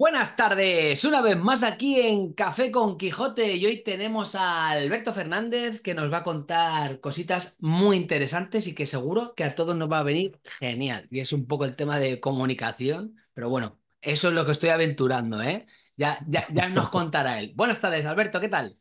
Buenas tardes, una vez más aquí en Café con Quijote y hoy tenemos a Alberto Fernández que nos va a contar cositas muy interesantes y que seguro que a todos nos va a venir genial. Y es un poco el tema de comunicación, pero bueno, eso es lo que estoy aventurando, ¿eh? Ya, ya, nos contará él. Buenas tardes, Alberto, ¿qué tal?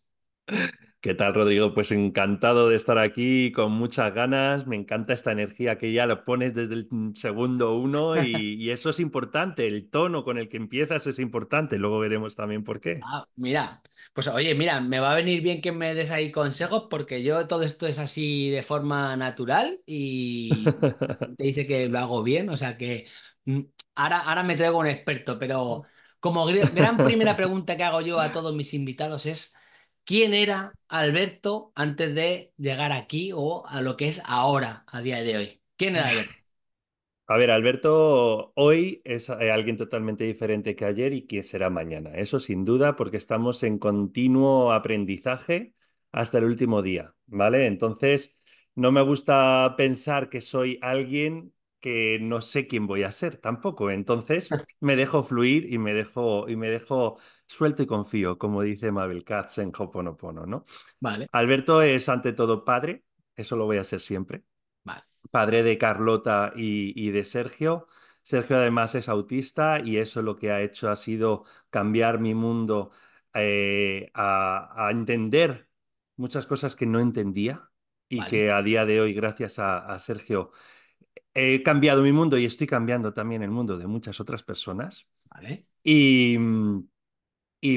¿Qué tal, Rodrigo? Pues encantado de estar aquí, con muchas ganas. Me encanta esta energía que ya lo pones desde el segundo uno y, eso es importante. El tono con el que empiezas es importante. Luego veremos también por qué. Ah, mira, pues oye, mira, me va a venir bien que me des ahí consejos porque yo todo esto es así de forma natural y te dice que lo hago bien. O sea que mm, ahora, ahora me traigo un experto, pero como gran primera pregunta que hago yo a todos mis invitados es quién era Alberto antes de llegar aquí o a lo que es ahora, a día de hoy. ¿Quién era Alberto? A ver, Alberto hoy es eh, alguien totalmente diferente que ayer y que será mañana. Eso sin duda porque estamos en continuo aprendizaje hasta el último día, ¿vale? Entonces, no me gusta pensar que soy alguien que no sé quién voy a ser tampoco. Entonces me dejo fluir y me dejo, y me dejo suelto y confío, como dice Mabel Katz en Hoponopono, ¿no? Vale. Alberto es ante todo padre, eso lo voy a ser siempre. Vale. Padre de Carlota y, de Sergio. Sergio además es autista y eso lo que ha hecho ha sido cambiar mi mundo eh, a, entender muchas cosas que no entendía y que a día de hoy, gracias a Sergio, he cambiado mi mundo y estoy cambiando también el mundo de muchas otras personas. Vale. Y,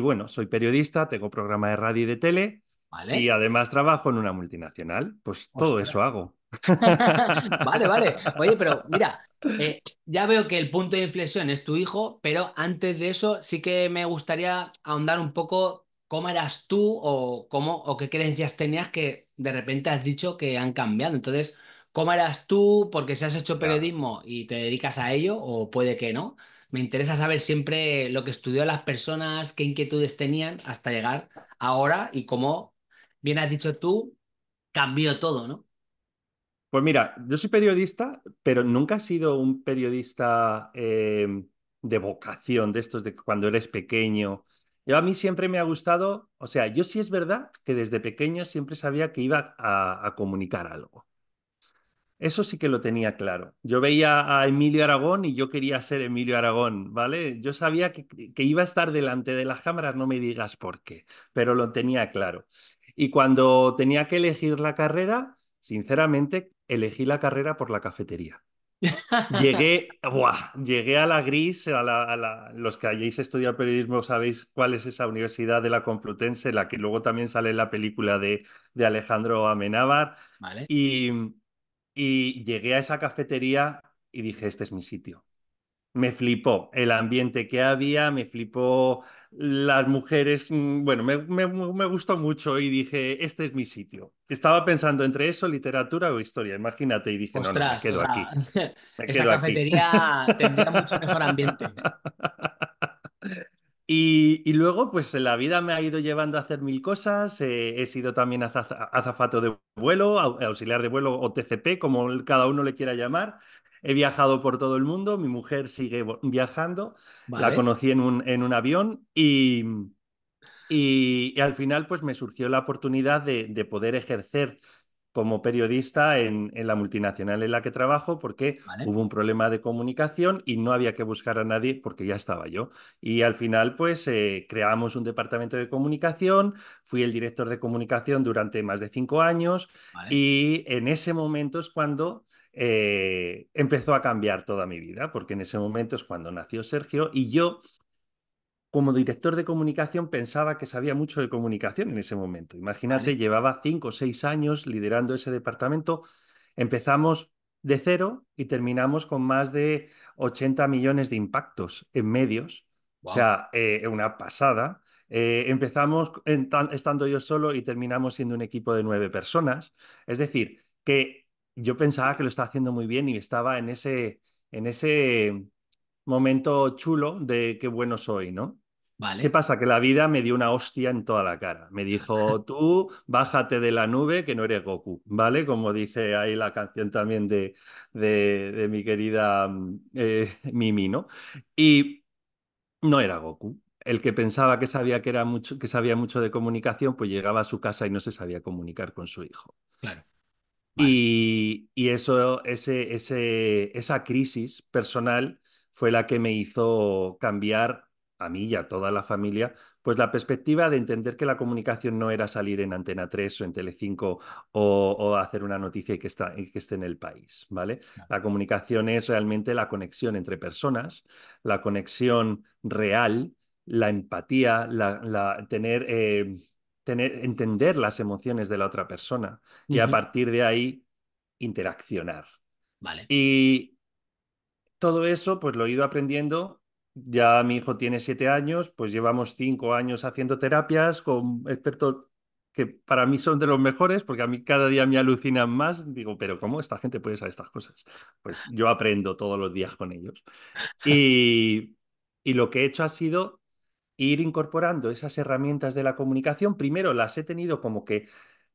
bueno, soy periodista, tengo programa de radio y de tele. Y además trabajo en una multinacional. Pues todo eso hago. vale, vale. Oye, pero mira, eh, ya veo que el punto de inflexión es tu hijo, pero antes de eso sí que me gustaría ahondar un poco cómo eras tú o cómo o qué creencias tenías que de repente has dicho que han cambiado. Entonces, ¿Cómo eras tú? Porque si has hecho periodismo y te dedicas a ello, o puede que no. Me interesa saber siempre lo que estudió las personas, qué inquietudes tenían hasta llegar ahora y cómo, bien has dicho tú, cambió todo, ¿no? Pues mira, yo soy periodista, pero nunca he sido un periodista eh, de vocación, de estos de cuando eres pequeño. Yo a mí siempre me ha gustado, o sea, yo sí es verdad que desde pequeño siempre sabía que iba a comunicar algo. Eso sí que lo tenía claro. Yo veía a Emilio Aragón y yo quería ser Emilio Aragón, ¿vale? Yo sabía que, iba a estar delante de las cámaras, no me digas por qué, pero lo tenía claro. Y cuando tenía que elegir la carrera, sinceramente, elegí la carrera por la cafetería. llegué, ¡buah! llegué a la gris, a, la, los que hayáis estudiado periodismo sabéis cuál es esa universidad de la Complutense, la que luego también sale en la película de, de Alejandro Amenábar. Vale. Y, y llegué a esa cafetería y dije, este es mi sitio. Me flipó el ambiente que había, me flipó las mujeres, mm, bueno, me, gustó mucho y dije, este es mi sitio. Estaba pensando entre eso, literatura o historia, imagínate, y dije, no, aquí. esa cafetería tendría mucho mejor ambiente. Y, luego, pues la vida me ha ido llevando a hacer mil cosas. Eh, he sido también azafato de vuelo, auxiliar de vuelo o TCP, como cada uno le quiera llamar. He viajado por todo el mundo. Mi mujer sigue viajando. La conocí en un, en un avión y, y, al final, pues me surgió la oportunidad de, de poder ejercer como periodista en, la multinacional en la que trabajo porque hubo un problema de comunicación y no había que buscar a nadie porque ya estaba yo. Y al final, pues eh, creamos un departamento de comunicación, fui el director de comunicación durante más de cinco años y en ese momento es cuando eh, empezó a cambiar toda mi vida, porque en ese momento es cuando nació Sergio y yo como director de comunicación pensaba que sabía mucho de comunicación en ese momento. Imagínate, llevaba cinco o seis años liderando ese departamento. Empezamos de cero y terminamos con más de 80 millones de impactos en medios. O sea, eh, una pasada. Eh, empezamos estando yo solo y terminamos siendo un equipo de nueve personas. Es decir, que yo pensaba que lo estaba haciendo muy bien y estaba en ese, en ese momento chulo de qué bueno soy, ¿no? ¿Qué pasa? Que la vida me dio una hostia en toda la cara. Me dijo, tú bájate de la nube que no eres Goku, ¿vale? Como dice ahí la canción también de, de, mi querida mm, eh, Mimi, Y no era Goku. El que pensaba que sabía que, era mucho, que sabía mucho de comunicación, pues llegaba a su casa y no se sabía comunicar con su hijo. Claro. Y, eso, ese, ese, esa crisis personal fue la que me hizo cambiar a mí y a toda la familia, pues la perspectiva de entender que la comunicación no era salir en Antena 3 o en Telecinco o, o hacer una noticia y que, está, que esté en el país, ¿vale? La comunicación es realmente la conexión entre personas, la conexión real, la empatía, la, tener, eh, tener, entender las emociones de la otra persona y a partir de ahí interaccionar. Vale. Y todo eso pues lo he ido aprendiendo ya mi hijo tiene siete años, pues llevamos cinco años haciendo terapias con expertos que para mí son de los mejores, porque a mí cada día me alucinan más. Digo, pero ¿cómo esta gente puede saber estas cosas? Pues yo aprendo todos los días con ellos. Y, lo que he hecho ha sido ir incorporando esas herramientas de la comunicación. Primero las he tenido como que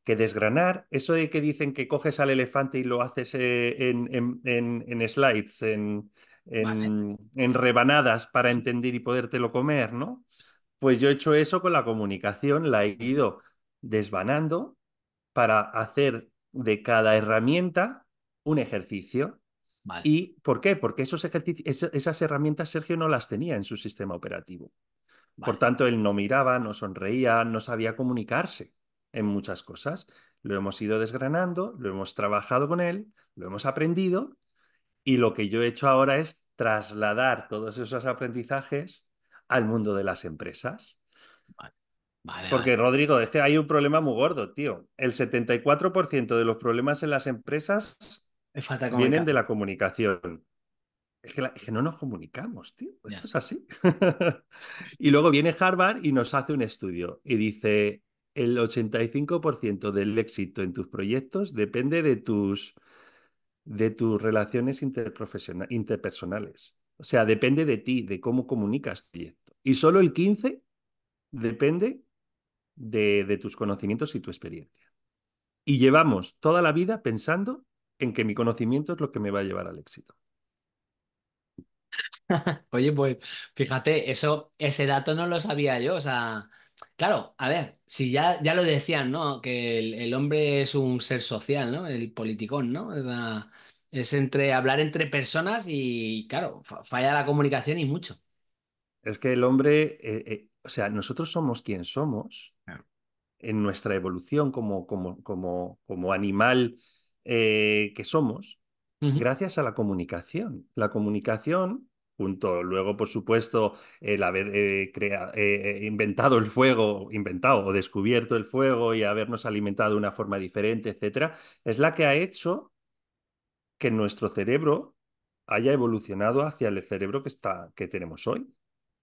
que desgranar, eso de que dicen que coges al elefante y lo haces eh, en, en, slides, en, en, rebanadas para entender y podértelo comer, ¿no? Pues yo he hecho eso con la comunicación, la he ido desvanando para hacer de cada herramienta un ejercicio. ¿Y por qué? Porque esos ejercicios, esas herramientas Sergio no las tenía en su sistema operativo. Por tanto, él no miraba, no sonreía, no sabía comunicarse en muchas cosas. Lo hemos ido desgranando, lo hemos trabajado con él, lo hemos aprendido y lo que yo he hecho ahora es trasladar todos esos aprendizajes al mundo de las empresas. Porque, Rodrigo, es que hay un problema muy gordo, tío. El 74% de los problemas en las empresas vienen de la comunicación. Es que, no nos comunicamos, tío. Esto es así. y luego viene Harvard y nos hace un estudio y dice, el 85% del éxito en tus proyectos depende de tus de tus relaciones interpersonales. O sea, depende de ti, de cómo comunicas proyecto. Y solo el 15 depende de, de tus conocimientos y tu experiencia. Y llevamos toda la vida pensando en que mi conocimiento es lo que me va a llevar al éxito. Oye, pues fíjate, eso, ese dato no lo sabía yo, o sea, Claro, a ver, si ya, ya lo decían, ¿no? Que el, hombre es un ser social, ¿no? El politicón, ¿no? Es, entre hablar entre personas y, claro, falla la comunicación y mucho. Es que el hombre, eh, eh, o sea, nosotros somos quien somos en nuestra evolución como, como, como, como animal eh, que somos, gracias a la comunicación. La comunicación Luego, por supuesto, el haber eh, eh, eh, inventado el fuego, inventado o descubierto el fuego y habernos alimentado de una forma diferente, etcétera, es la que ha hecho que nuestro cerebro haya evolucionado hacia el cerebro que, está, que tenemos hoy.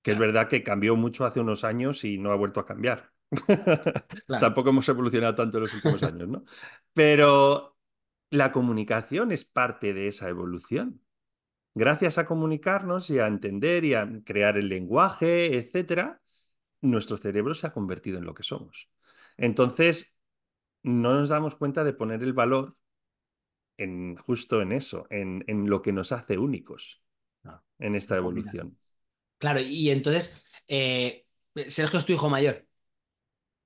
Que es verdad que cambió mucho hace unos años y no ha vuelto a cambiar. Tampoco hemos evolucionado tanto en los últimos años, ¿no? Pero la comunicación es parte de esa evolución Gracias a comunicarnos y a entender y a crear el lenguaje, etcétera, nuestro cerebro se ha convertido en lo que somos. Entonces, no nos damos cuenta de poner el valor justo en eso, en, lo que nos hace únicos ah, en esta evolución. Claro, y entonces, eh, Sergio es tu hijo mayor.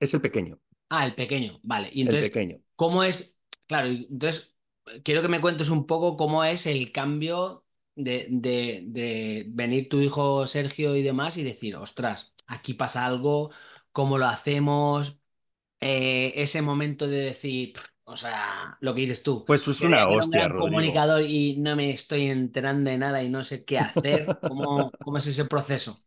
Es el pequeño. Ah, el pequeño, vale. Y el pequeño. ¿cómo es? Claro, entonces, quiero que me cuentes un poco cómo es el cambio de, de, venir tu hijo Sergio y demás y decir, ostras, aquí pasa algo, ¿cómo lo hacemos? Eh, ese momento de decir, o sea, lo que dices tú. Pues es una hostia, comunicador y no me estoy enterando de nada y no sé qué hacer. ¿Cómo, ¿Cómo, es ese proceso?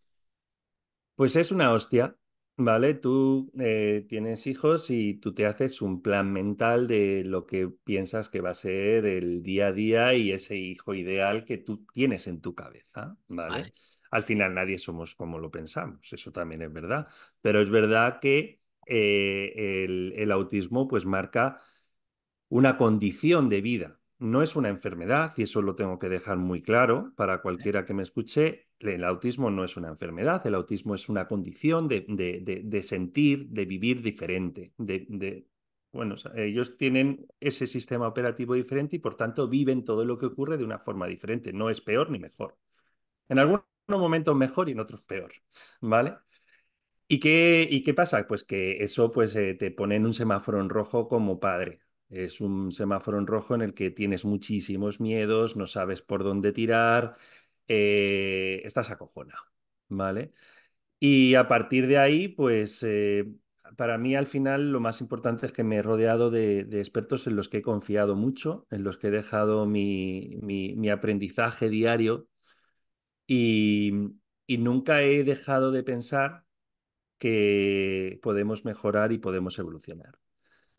Pues es una hostia. Vale, tú eh, tienes hijos y tú te haces un plan mental de lo que piensas que va a ser el día a día y ese hijo ideal que tú tienes en tu cabeza, ¿vale? Al final nadie somos como lo pensamos, eso también es verdad, pero es verdad que eh, el, el autismo pues marca una condición de vida no es una enfermedad, y eso lo tengo que dejar muy claro para cualquiera que me escuche, el autismo no es una enfermedad, el autismo es una condición de, sentir, de vivir diferente, de... bueno, ellos tienen ese sistema operativo diferente y por tanto viven todo lo que ocurre de una forma diferente. No es peor ni mejor. En algunos momentos mejor y en otros peor, ¿vale? ¿Y qué, qué pasa? Pues que eso pues, eh, te pone en un semáforo en rojo como padre, es un semáforo en rojo en el que tienes muchísimos miedos, no sabes por dónde tirar, eh, estás acojonado, ¿vale? Y a partir de ahí, pues eh, para mí al final lo más importante es que me he rodeado de, expertos en los que he confiado mucho, en los que he dejado mi, aprendizaje diario y, nunca he dejado de pensar que podemos mejorar y podemos evolucionar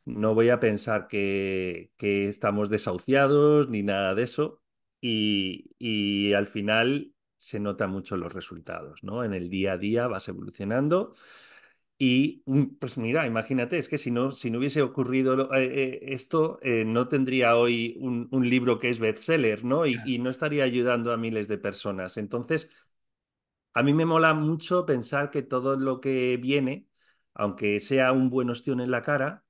no voy a pensar que, estamos desahuciados ni nada de eso. Y, al final se notan mucho los resultados, ¿no? En el día a día vas evolucionando. Y mm, pues mira, imagínate, es que si no, si no hubiese ocurrido eh, eh, esto, eh, no tendría hoy un, libro que es bestseller, ¿no? Y, y no estaría ayudando a miles de personas. Entonces, a mí me mola mucho pensar que todo lo que viene, aunque sea un buen ostión en la cara,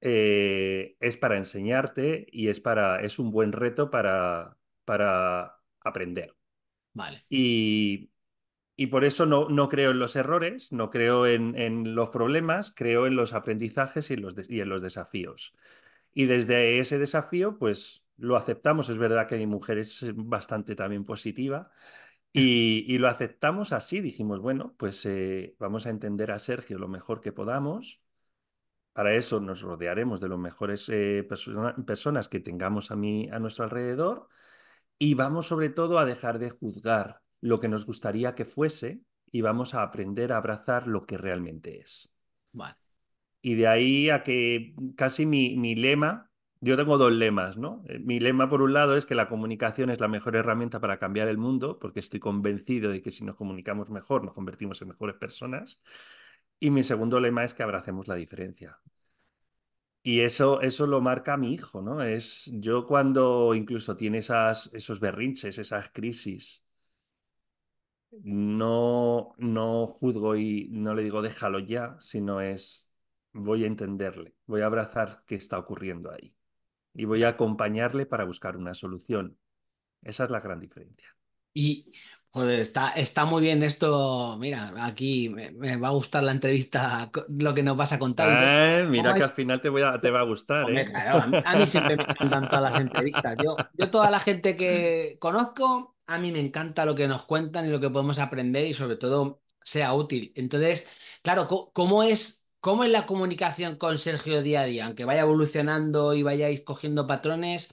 eh, es para enseñarte y es, para, es un buen reto para, para aprender. Y, y por eso no, no, creo en los errores, no creo en, en los problemas, creo en los aprendizajes y, en los desafíos. Y desde ese desafío, pues lo aceptamos. Es verdad que mi mujer es bastante también positiva y, y lo aceptamos así. Dijimos, bueno, pues eh, vamos a entender a Sergio lo mejor que podamos para eso nos rodearemos de las mejores eh, personas que tengamos a, mí, a nuestro alrededor y vamos sobre todo a dejar de juzgar lo que nos gustaría que fuese y vamos a aprender a abrazar lo que realmente es. Vale. Y de ahí a que casi mi, mi lema, yo tengo dos lemas, ¿no? Eh, mi lema por un lado es que la comunicación es la mejor herramienta para cambiar el mundo, porque estoy convencido de que si nos comunicamos mejor nos convertimos en mejores personas. Y mi segundo lema es que abracemos la diferencia. Y eso, eso lo marca mi hijo, ¿no? Es yo cuando incluso tiene esas, esos berrinches, esas crisis, no, no juzgo y no le digo déjalo ya, sino es voy a entenderle, voy a abrazar qué está ocurriendo ahí y voy a acompañarle para buscar una solución. Esa es la gran diferencia. Y Joder, está, está muy bien esto. Mira, aquí me, va a gustar la entrevista, lo que nos vas a contar. Eh, mira que al final te, voy a, va a gustar. ¿eh? a, mí, siempre me encantan todas las entrevistas. Yo, yo toda la gente que conozco, a mí me encanta lo que nos cuentan y lo que podemos aprender y sobre todo sea útil. Entonces, claro, ¿cómo es, cómo es la comunicación con Sergio día a día? Aunque vaya evolucionando y vayáis cogiendo patrones,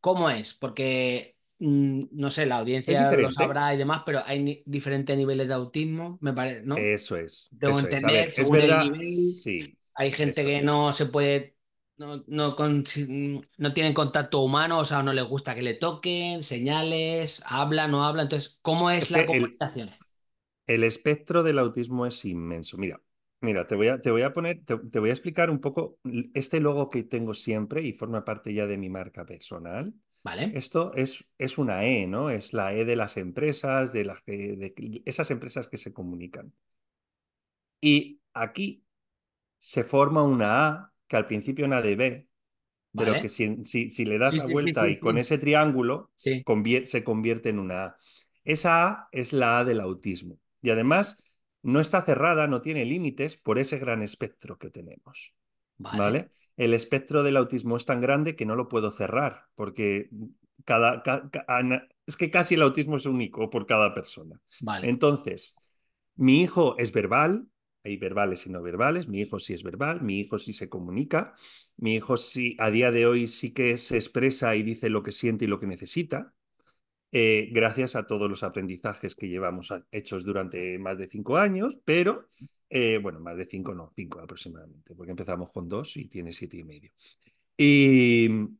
¿cómo es? Porque Mm, no sé, la audiencia lo sabrá y demás, pero hay diferentes niveles de autismo, me parece, ¿no? Eso es. Debo entender, según el nivel, hay gente que no se puede, no, mm, no, tienen contacto humano, o sea, no les gusta que le toquen, señales, habla, no habla. Entonces, ¿cómo es, la comunicación? El, espectro del autismo es inmenso. Mira, mira, te voy a, te voy a poner, te voy a explicar un poco este logo que tengo siempre y forma parte ya de mi marca personal esto es, es una E, ¿no? Es la E de las empresas, de, las esas empresas que se comunican. Y aquí se forma una A, que al principio una de B, pero que si, le das la vuelta y con ese triángulo se convierte, se convierte en una A. Esa A es la A del autismo. Y además no está cerrada, no tiene límites por ese gran espectro que tenemos. ¿vale? el espectro del autismo es tan grande que no lo puedo cerrar, porque cada, es que casi el autismo es único por cada persona. Entonces, mi hijo es verbal, hay verbales y no verbales, mi hijo sí es verbal, mi hijo sí se comunica, mi hijo sí a día de hoy sí que se expresa y dice lo que siente y lo que necesita, eh, gracias a todos los aprendizajes que llevamos hechos durante más de cinco años, pero eh, bueno, más de cinco, no, cinco aproximadamente, porque empezamos con dos y tiene siete y medio. Y mm,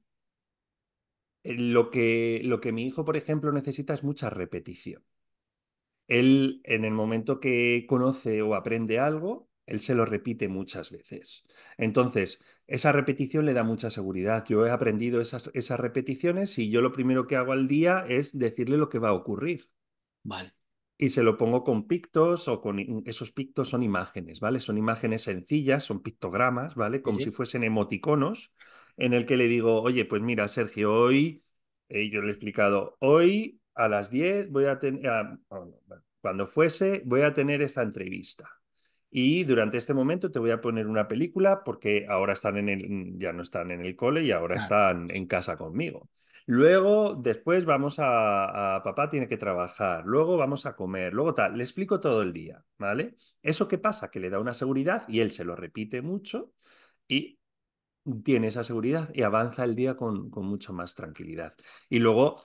lo que, lo que mi hijo, por ejemplo, necesita es mucha repetición. Él, en el momento que conoce o aprende algo, él se lo repite muchas veces. Entonces, esa repetición le da mucha seguridad. Yo he aprendido esas, esas repeticiones y yo lo primero que hago al día es decirle lo que va a ocurrir. Vale y se lo pongo con pictos o con esos pictos son imágenes, ¿vale? Son imágenes sencillas, son pictogramas, ¿vale? Como si fuesen emoticonos, en el que le digo, oye, pues mira, Sergio, hoy, eh, yo le he explicado, hoy a las 10 voy a tener, cuando fuese, voy a tener esta entrevista. Y durante este momento te voy a poner una película porque ahora están en el, ya no están en el cole y ahora están en casa conmigo. Luego, después vamos a, papá tiene que trabajar, luego vamos a comer, luego tal. Le explico todo el día, ¿vale? ¿Eso qué pasa? Que le da una seguridad y él se lo repite mucho y tiene esa seguridad y avanza el día con, con mucho más tranquilidad. Y luego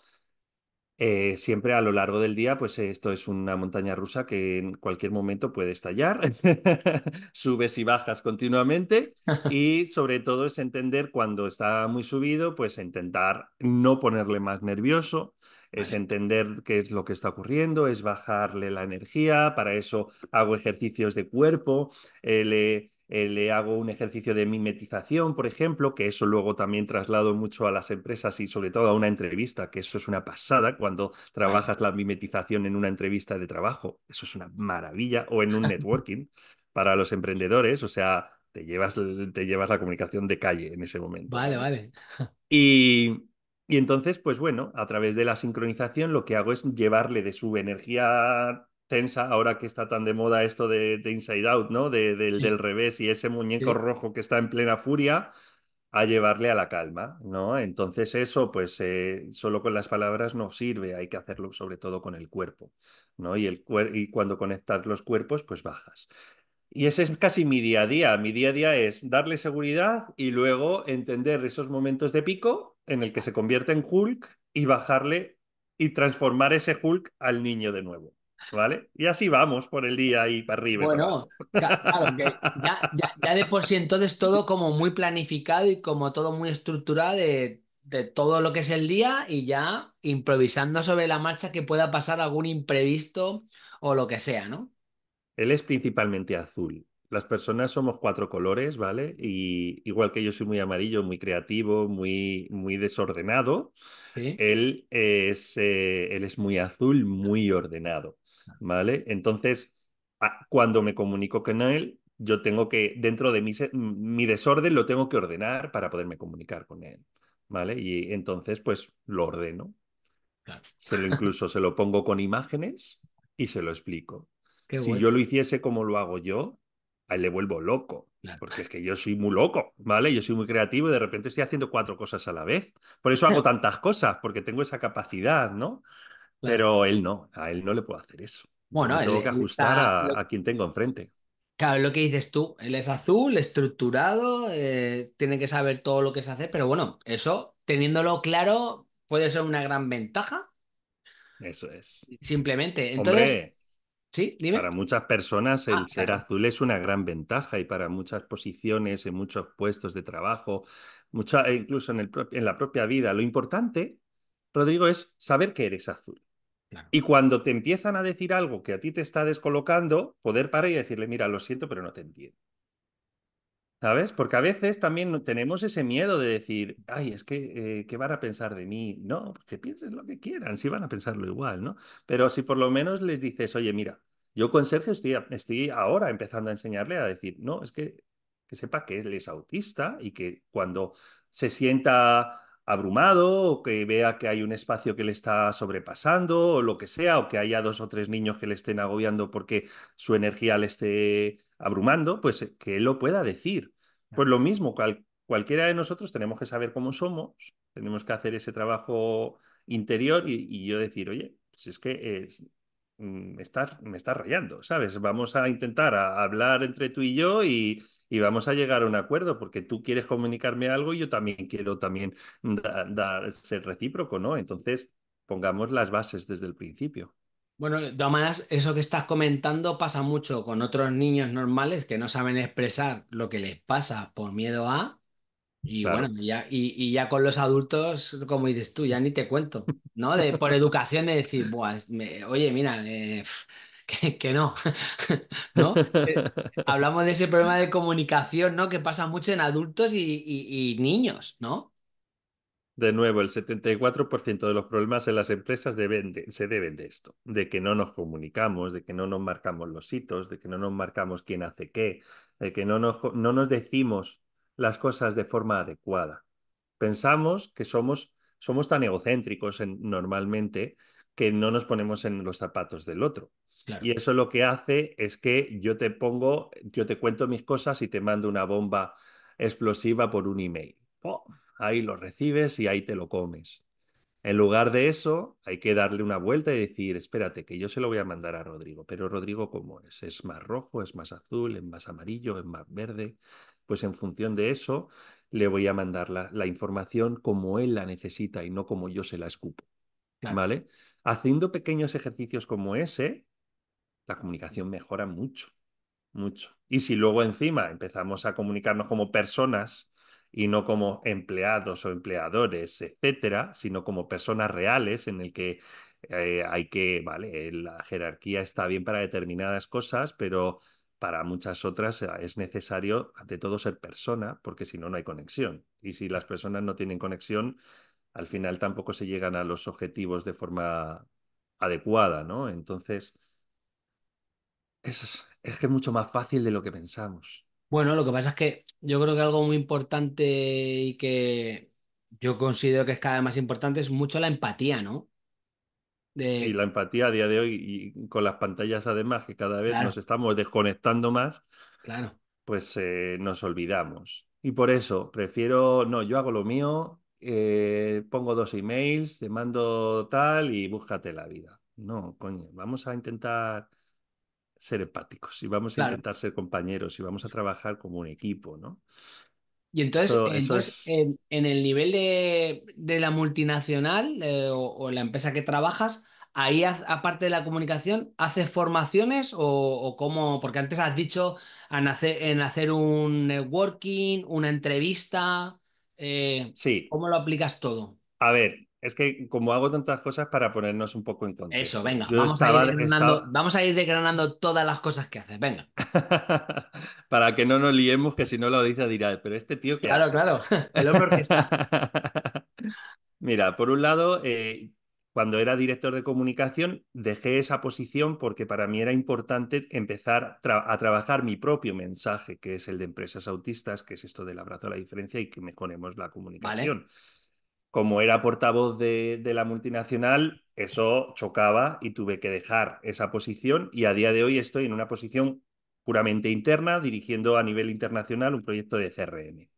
eh, siempre a lo largo del día, pues esto es una montaña rusa que en cualquier momento puede estallar, subes y bajas continuamente y sobre todo es entender cuando está muy subido, pues intentar no ponerle más nervioso, es entender qué es lo que está ocurriendo, es bajarle la energía, para eso hago ejercicios de cuerpo, eh, eh, le hago un ejercicio de mimetización, por ejemplo, que eso luego también traslado mucho a las empresas y sobre todo a una entrevista, que eso es una pasada cuando trabajas la mimetización en una entrevista de trabajo, eso es una maravilla, o en un networking para los emprendedores, o sea, te llevas, te llevas la comunicación de calle en ese momento. Vale, vale. Y, y entonces, pues bueno, a través de la sincronización lo que hago es llevarle de su energía ahora que está tan de moda esto de, Inside Out, ¿no? De, Del revés y ese muñeco rojo que está en plena furia a llevarle a la calma, ¿no? Entonces eso, pues eh, solo con las palabras no sirve, hay que hacerlo sobre todo con el cuerpo, ¿no? Y, el y cuando conectas los cuerpos, pues bajas. Y ese es casi mi día a día. Mi día a día es darle seguridad y luego entender esos momentos de pico en el que se convierte en Hulk y bajarle y transformar ese Hulk al niño de nuevo. ¿vale? Y así vamos por el día y para arriba. Bueno, ya, de por sí entonces todo como muy planificado y como todo muy estructurado de, todo lo que es el día y ya improvisando sobre la marcha que pueda pasar algún imprevisto o lo que sea, ¿no? Él es principalmente azul. Las personas somos cuatro colores, ¿vale? Y igual que yo soy muy amarillo, muy creativo, muy, muy desordenado, él, es, eh, él es muy azul, muy ordenado. ¿vale? Entonces, cuando me comunico con él, yo tengo que, dentro de mi, mi desorden, lo tengo que ordenar para poderme comunicar con él, ¿vale? Y entonces, pues, lo ordeno. Se lo, incluso se lo pongo con imágenes y se lo explico. si yo lo hiciese como lo hago yo, a él le vuelvo loco, porque es que yo soy muy loco, ¿vale? Yo soy muy creativo y de repente estoy haciendo cuatro cosas a la vez. Por eso hago tantas cosas, porque tengo esa capacidad, ¿no? Pero él no, a él no le puedo hacer eso. Bueno, tengo que ajustar a, quien tengo enfrente. Claro, lo que dices tú, él es azul, estructurado, eh, tiene que saber todo lo que se hace, pero bueno, eso, teniéndolo claro, puede ser una gran ventaja. Eso es. Simplemente, entonces... sí, dime. Para muchas personas el ah, ser azul es una gran ventaja y para muchas posiciones, en muchos puestos de trabajo, mucha, e incluso en, el, en la propia vida, lo importante, Rodrigo, es saber que eres azul. Y cuando te empiezan a decir algo que a ti te está descolocando, poder parar y decirle, mira, lo siento, pero no te entiendo. ¿Sabes? Porque a veces también tenemos ese miedo de decir, ay, es que, eh, ¿qué van a pensar de mí? No, que piensen lo que quieran, si van a pensarlo igual, ¿no? Pero si por lo menos les dices, oye, mira, yo con Sergio estoy, estoy ahora empezando a enseñarle a decir, no, es que, que sepa que él es autista y que cuando se sienta abrumado o que vea que hay un espacio que le está sobrepasando o lo que sea, o que haya dos o tres niños que le estén agobiando porque su energía le esté abrumando, pues eh, que él lo pueda decir. Pues lo mismo, cualquiera de nosotros tenemos que saber cómo somos, tenemos que hacer ese trabajo interior y, yo decir, oye, si pues es que mm, me, estás, rayando, ¿sabes? Vamos a intentar a hablar entre tú y yo y, y vamos a llegar a un acuerdo porque tú quieres comunicarme algo y yo también quiero también dar ser recíproco, ¿no? Entonces, pongamos las bases desde el principio. Bueno, damas eso que estás comentando pasa mucho con otros niños normales que no saben expresar lo que les pasa por miedo a, y bueno, ya, y, ya con los adultos, como dices tú, ya ni te cuento, ¿no? De, por educación de decir, oye, mira, eh, que, no, ¿no? Eh, hablamos de ese problema de comunicación, ¿no? Que pasa mucho en adultos y, niños, ¿no? De nuevo, el 74% de los problemas en las empresas se deben de esto, de que no nos comunicamos, de que no nos marcamos los hitos, de que no nos marcamos quién hace qué, de que no nos, no nos decimos las cosas de forma adecuada. Pensamos que somos, somos tan egocéntricos normalmente que no nos ponemos en los zapatos del otro. Y eso lo que hace es que yo te pongo, yo te cuento mis cosas y te mando una bomba explosiva por un email. ahí lo recibes y ahí te lo comes. En lugar de eso, hay que darle una vuelta y decir, espérate, que yo se lo voy a mandar a Rodrigo, pero Rodrigo, ¿cómo es? ¿Es más rojo, es más azul, es más amarillo, es más verde? Pues en función de eso, le voy a mandar la, información como él la necesita y no como yo se la escupo. ¿Vale? haciendo pequeños ejercicios como ese, la comunicación mejora mucho, mucho. Y si luego encima empezamos a comunicarnos como personas y no como empleados o empleadores, etcétera, sino como personas reales en el que eh, hay que, vale, eh, la jerarquía está bien para determinadas cosas, pero para muchas otras eh, es necesario, ante todo, ser persona, porque si no, no hay conexión. Y si las personas no tienen conexión, al final tampoco se llegan a los objetivos de forma adecuada, ¿no? Entonces, es, es que es mucho más fácil de lo que pensamos. Bueno, lo que pasa es que yo creo que algo muy importante y que yo considero que es cada vez más importante es mucho la empatía, ¿no? Y la empatía a día de hoy y con las pantallas además que cada vez nos estamos desconectando más, claro. pues eh, nos olvidamos. Y por eso prefiero, no, yo hago lo mío, eh, pongo dos emails, te mando tal y búscate la vida. No, coño, vamos a intentar ser empáticos y vamos a intentar ser compañeros y vamos a trabajar como un equipo, ¿no? Y entonces, en, el nivel de, la multinacional eh, o, la empresa que trabajas, ahí aparte de la comunicación, ¿haces formaciones o, cómo? Porque antes has dicho en hacer un networking, una entrevista. Eh, sí. ¿Cómo lo aplicas todo? A ver, es que como hago tantas cosas para ponernos un poco en contexto. Eso, venga, vamos, a ir desgranando, todas las cosas que haces, venga. para que no nos liemos, que si no lo dice dirá, pero este tío que... Claro, claro, el hombre que está. Mira, por un lado, eh, cuando era director de comunicación, dejé esa posición porque para mí era importante empezar a trabajar mi propio mensaje, que es el de empresas autistas, que es esto del abrazo a la diferencia y que mejoremos la comunicación. Como era portavoz de, la multinacional, eso chocaba y tuve que dejar esa posición y a día de hoy estoy en una posición puramente interna, dirigiendo a nivel internacional un proyecto de CRM.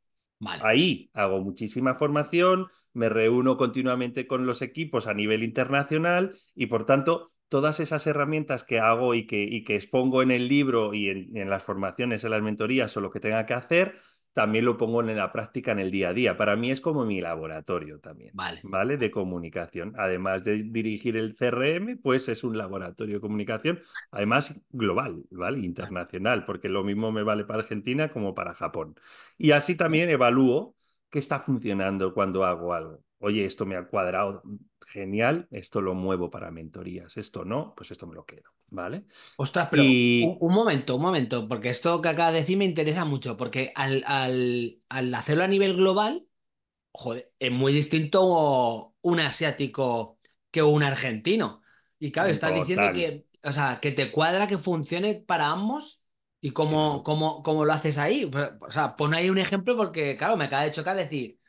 Ahí hago muchísima formación, me reúno continuamente con los equipos a nivel internacional y por tanto todas esas herramientas que hago y que, expongo en el libro y en, las formaciones, en las mentorías o lo que tenga que hacer, también lo pongo en la práctica en el día a día. Para mí es como mi laboratorio también, ¿vale? De comunicación. Además de dirigir el CRM, pues es un laboratorio de comunicación, además global, ¿vale? Internacional, porque lo mismo me vale para Argentina como para Japón. Y así también evalúo qué está funcionando cuando hago algo oye, esto me ha cuadrado genial, esto lo muevo para mentorías, esto no, pues esto me lo quedo, ¿vale? Ostras, pero un, momento, un momento, porque esto que acaba de decir me interesa mucho, porque al, hacerlo a nivel global, joder, es muy distinto un asiático que un argentino. Y claro, estás diciendo que, o sea, que te cuadra que funcione para ambos. ¿Y cómo, cómo, cómo lo haces ahí? Pues, o sea, pon ahí un ejemplo porque, claro, me acaba de chocar decir,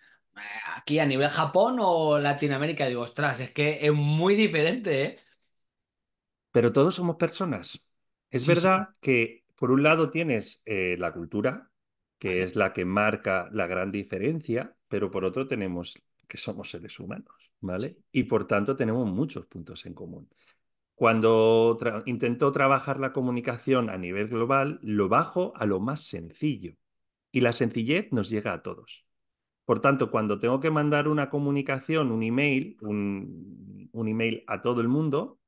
aquí a nivel Japón o Latinoamérica, digo, ostras, es que es muy diferente, ¿eh? Pero todos somos personas. Es verdad que por un lado tienes eh, la cultura, que es la que marca la gran diferencia, pero por otro tenemos que somos seres humanos, ¿vale? Y por tanto tenemos muchos puntos en común. Cuando intento trabajar la comunicación a nivel global, lo bajo a lo más sencillo. Y la sencillez nos llega a todos. Por tanto, cuando tengo que mandar una comunicación, un email, un, email a todo el mundo,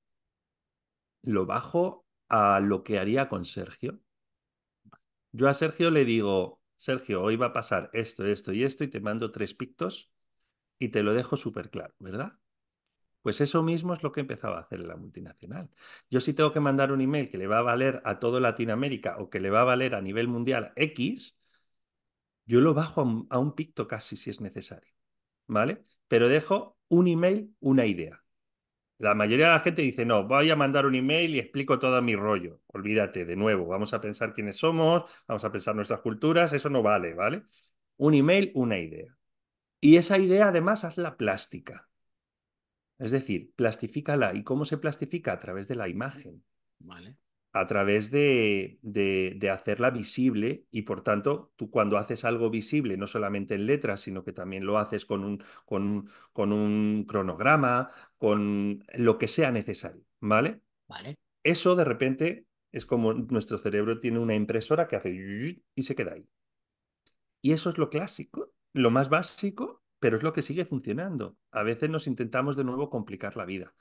lo bajo a lo que haría con Sergio. Yo a Sergio le digo, Sergio, hoy va a pasar esto, esto y esto, y te mando tres pictos y te lo dejo súper claro, ¿verdad? Pues eso mismo es lo que empezaba a hacer la multinacional. Yo si tengo que mandar un email que le va a valer a todo Latinoamérica o que le va a valer a nivel mundial X, yo lo bajo a un, picto casi si es necesario, ¿vale? Pero dejo un email, una idea. La mayoría de la gente dice, no, voy a mandar un email y explico todo mi rollo. Olvídate, de nuevo, vamos a pensar quiénes somos, vamos a pensar nuestras culturas, eso no vale, ¿vale? Un email, una idea. Y esa idea además hazla plástica. Es decir, plastifícala. ¿Y cómo se plastifica? A través de la imagen. Vale a través de, hacerla visible y por tanto tú cuando haces algo visible, no solamente en letras, sino que también lo haces con un, con un cronograma, con lo que sea necesario, ¿vale? Vale. Eso de repente es como nuestro cerebro tiene una impresora que hace y se queda ahí. Y eso es lo clásico, lo más básico, pero es lo que sigue funcionando. A veces nos intentamos de nuevo complicar la vida.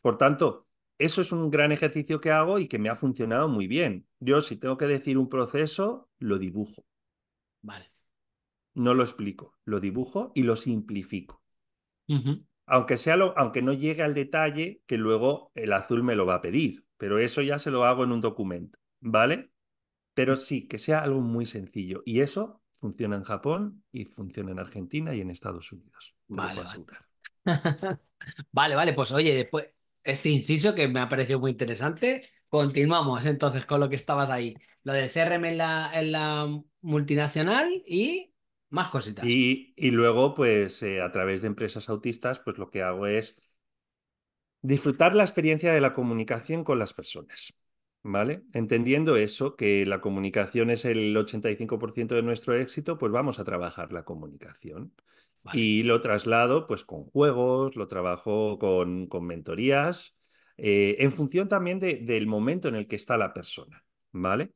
Por tanto, eso es un gran ejercicio que hago y que me ha funcionado muy bien. Yo si tengo que decir un proceso, lo dibujo. Vale. No lo explico, lo dibujo y lo simplifico. aunque, sea lo, aunque no llegue al detalle que luego el azul me lo va a pedir, pero eso ya se lo hago en un documento, ¿vale? Pero sí, que sea algo muy sencillo. Y eso funciona en Japón y funciona en Argentina y en Estados Unidos. Vale, vale. vale, vale, pues oye, después este inciso que me ha parecido muy interesante. Continuamos entonces con lo que estabas ahí. Lo del CRM en la, en la multinacional y más cositas. Y, luego, pues eh, a través de empresas autistas, pues lo que hago es disfrutar la experiencia de la comunicación con las personas. ¿Vale? Entendiendo eso, que la comunicación es el 85% de nuestro éxito, pues vamos a trabajar la comunicación. Y lo traslado pues con juegos, lo trabajo con, mentorías, eh, en función también de, del momento en el que está la persona, ¿vale?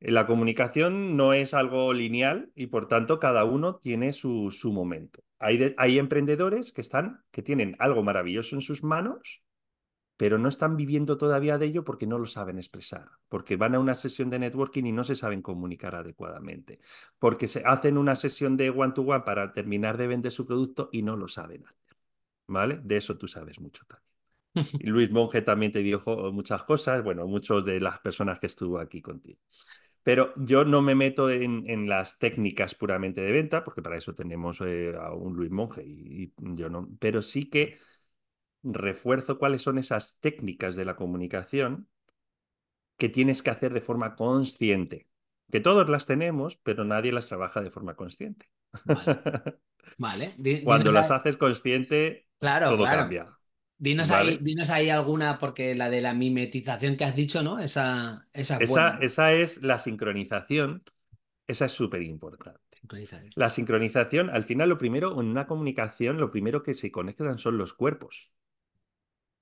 Eh, la comunicación no es algo lineal y por tanto cada uno tiene su, su momento. Hay, hay emprendedores que, están, que tienen algo maravilloso en sus manos pero no están viviendo todavía de ello porque no lo saben expresar, porque van a una sesión de networking y no se saben comunicar adecuadamente, porque se hacen una sesión de one-to-one para terminar de vender su producto y no lo saben hacer. ¿Vale? De eso tú sabes mucho también. Luis Monge también te dijo muchas cosas, bueno, muchos de las personas que estuvo aquí contigo. Pero yo no me meto en, las técnicas puramente de venta, porque para eso tenemos eh, a un Luis Monge y yo no, pero sí que refuerzo cuáles son esas técnicas de la comunicación que tienes que hacer de forma consciente. Que todos las tenemos, pero nadie las trabaja de forma consciente. Vale. Cuando las haces consciente, claro, cambia. Dinos, ahí, alguna, porque la de la mimetización que has dicho, ¿no? Esa, esa, Esa es la sincronización. Esa es súper importante. La sincronización, al final, lo primero, en una comunicación, lo primero que se conectan son los cuerpos.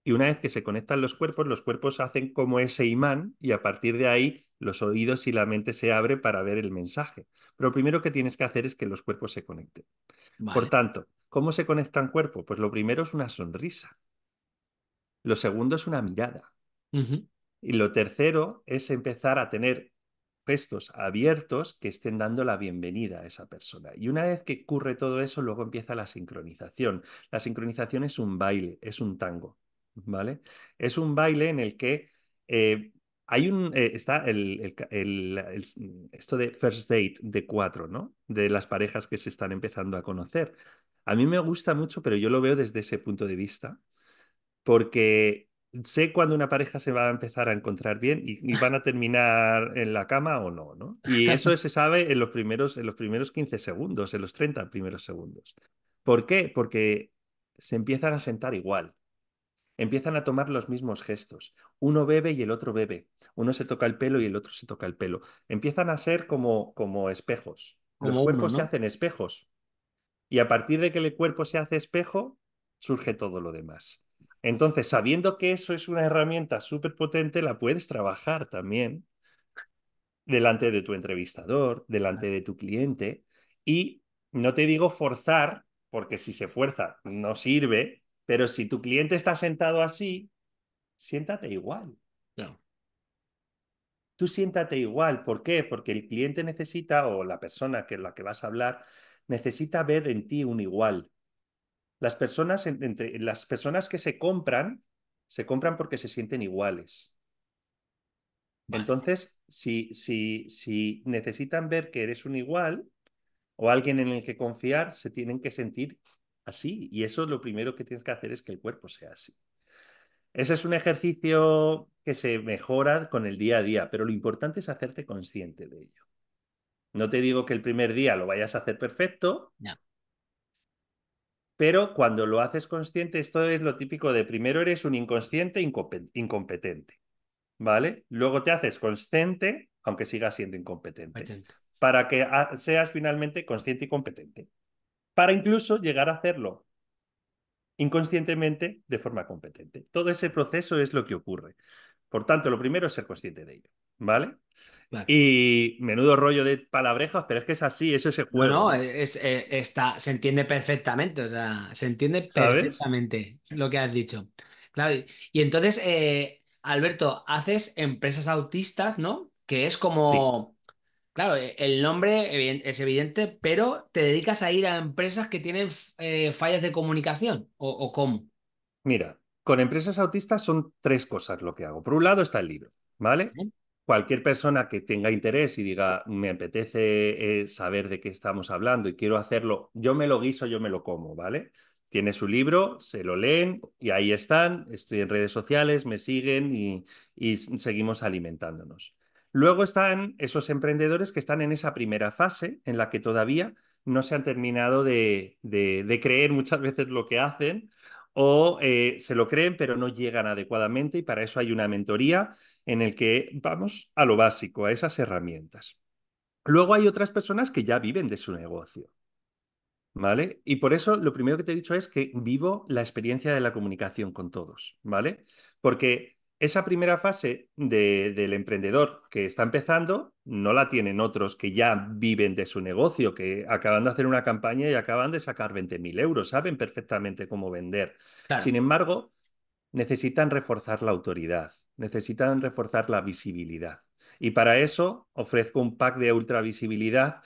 Y una vez que se conectan los cuerpos, los cuerpos hacen como ese imán y a partir de ahí los oídos y la mente se abre para ver el mensaje. Pero lo primero que tienes que hacer es que los cuerpos se conecten. Por tanto, ¿cómo se conectan cuerpo, Pues lo primero es una sonrisa. Lo segundo es una mirada. Y lo tercero es empezar a tener gestos abiertos que estén dando la bienvenida a esa persona. Y una vez que ocurre todo eso, luego empieza la sincronización. La sincronización es un baile, es un tango. ¿vale? Es un baile en el que eh, hay un, eh, está el, esto de first date de cuatro, ¿no? De las parejas que se están empezando a conocer. A mí me gusta mucho, pero yo lo veo desde ese punto de vista, porque sé cuando una pareja se va a empezar a encontrar bien y, van a terminar en la cama o no, ¿no? Y eso se sabe en los, primeros, en los primeros 15 segundos, en los 30 primeros segundos. ¿Por qué? Porque se empiezan a sentar igual empiezan a tomar los mismos gestos. Uno bebe y el otro bebe. Uno se toca el pelo y el otro se toca el pelo. Empiezan a ser como, como espejos. los cuerpos se hacen espejos. Y a partir de que el cuerpo se hace espejo, surge todo lo demás. Entonces, sabiendo que eso es una herramienta súper potente, la puedes trabajar también delante de tu entrevistador, delante de tu cliente. Y no te digo forzar, porque si se fuerza no sirve, pero si tu cliente está sentado así, siéntate igual. Tú siéntate igual. ¿Por qué? Porque el cliente necesita, o la persona que la que vas a hablar, necesita ver en ti un igual. Las personas, entre, las personas que se compran, se compran porque se sienten iguales. Entonces, si, si, si necesitan ver que eres un igual o alguien en el que confiar, se tienen que sentir así. Y eso lo primero que tienes que hacer es que el cuerpo sea así. Ese es un ejercicio que se mejora con el día a día, pero lo importante es hacerte consciente de ello. No te digo que el primer día lo vayas a hacer perfecto, pero cuando lo haces consciente, esto es lo típico de primero eres un inconsciente incompetente, ¿vale? Luego te haces consciente, aunque sigas siendo incompetente, para que seas finalmente consciente y competente para incluso llegar a hacerlo inconscientemente de forma competente. Todo ese proceso es lo que ocurre. Por tanto, lo primero es ser consciente de ello, ¿vale? Y menudo rollo de palabrejas, pero es que es así, eso es el juego. bueno eh, está, se entiende perfectamente, o sea, se entiende perfectamente lo que has dicho. Claro, y, entonces, eh, Alberto, haces empresas autistas, ¿no? Que es como... Claro, e, el nombre es evidente, pero ¿te dedicas a ir a empresas que tienen eh, fallas de comunicación ¿O, cómo? Mira, con empresas autistas son tres cosas lo que hago. Por un lado está el libro, ¿vale? Cualquier persona que tenga interés y diga, me apetece eh, saber de qué estamos hablando y quiero hacerlo, yo me lo guiso, yo me lo como, ¿vale? Tiene su libro, se lo leen y ahí están, estoy en redes sociales, me siguen y seguimos alimentándonos. Luego están esos emprendedores que están en esa primera fase en la que todavía no se han terminado de, creer muchas veces lo que hacen o eh, se lo creen pero no llegan adecuadamente y para eso hay una mentoría en el que vamos a lo básico, a esas herramientas. Luego hay otras personas que ya viven de su negocio. ¿Vale? Y por eso lo primero que te he dicho es que vivo la experiencia de la comunicación con todos, ¿vale? Porque esa primera fase del emprendedor que está empezando no la tienen otros que ya viven de su negocio, que acaban de hacer una campaña y acaban de sacar 20.000 euros, saben perfectamente cómo vender. Sin embargo, necesitan reforzar la autoridad, necesitan reforzar la visibilidad. Y para eso ofrezco un pack de ultravisibilidad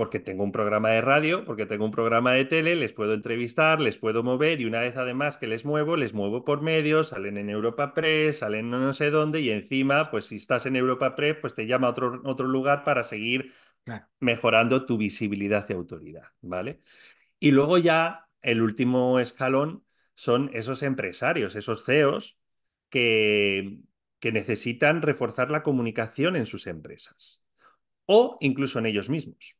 porque tengo un programa de radio, porque tengo un programa de tele, les puedo entrevistar, les puedo mover y una vez además que les muevo, les muevo por medios, salen en Europa Press, salen no sé dónde y encima, pues si estás en Europa Press, pues te llama a otro, otro lugar para seguir mejorando tu visibilidad y autoridad, ¿vale? Y luego ya el último escalón son esos empresarios, esos CEOs que, que necesitan reforzar la comunicación en sus empresas o incluso en ellos mismos.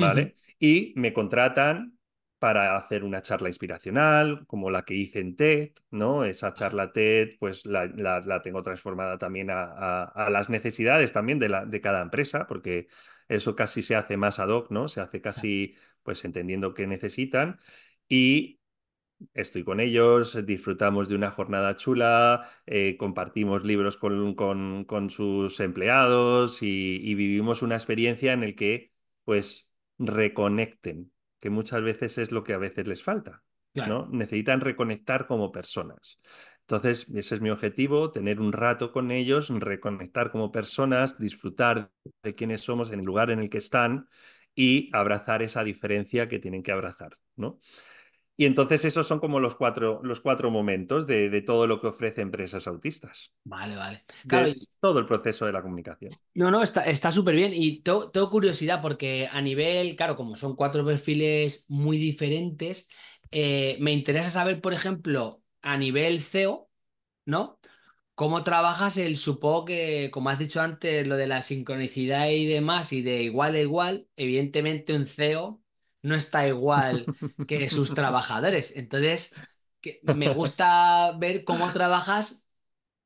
¿vale? Y me contratan para hacer una charla inspiracional, como la que hice en TED, ¿no? Esa charla TED, pues la, la, tengo transformada también a, a, las necesidades también de, la, de cada empresa, porque eso casi se hace más ad hoc, ¿no? Se hace casi, pues, entendiendo qué necesitan. Y estoy con ellos, disfrutamos de una jornada chula, eh, compartimos libros con, con, con sus empleados y, y, vivimos una experiencia en la que, pues, reconecten, que muchas veces es lo que a veces les falta. ¿no? Necesitan reconectar como personas. Entonces, ese es mi objetivo, tener un rato con ellos, reconectar como personas, disfrutar de quiénes somos en el lugar en el que están y abrazar esa diferencia que tienen que abrazar, ¿no? Y entonces esos son como los cuatro, los cuatro momentos de, todo lo que ofrece empresas autistas. Vale, vale. Todo el proceso de la comunicación. No, no, está súper bien. Y tengo curiosidad porque a nivel, claro, como son cuatro perfiles muy diferentes, eh, me interesa saber, por ejemplo, a nivel CEO, ¿no? ¿Cómo trabajas el, supongo que, como has dicho antes, lo de la sincronicidad y demás, y de igual a igual, evidentemente un CEO no está igual que sus trabajadores. Entonces, que me gusta ver cómo trabajas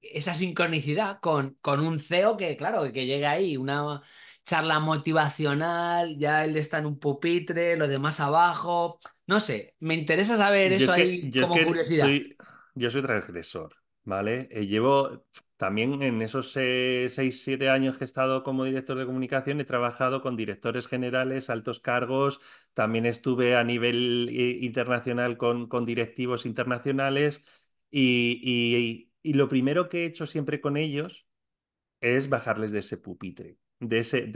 esa sincronicidad con, con un CEO que, claro, que llega ahí, una charla motivacional, ya él está en un pupitre, lo demás abajo. No sé, me interesa saber eso ahí como curiosidad. yo soy transgresor. ¿vale? Eh, llevo también en esos 6, 7 años que he estado como director de comunicación, he trabajado con directores generales, altos cargos, también estuve a nivel eh, internacional con, directivos internacionales y, lo primero que he hecho siempre con ellos es bajarles de ese pupitre, de, ese,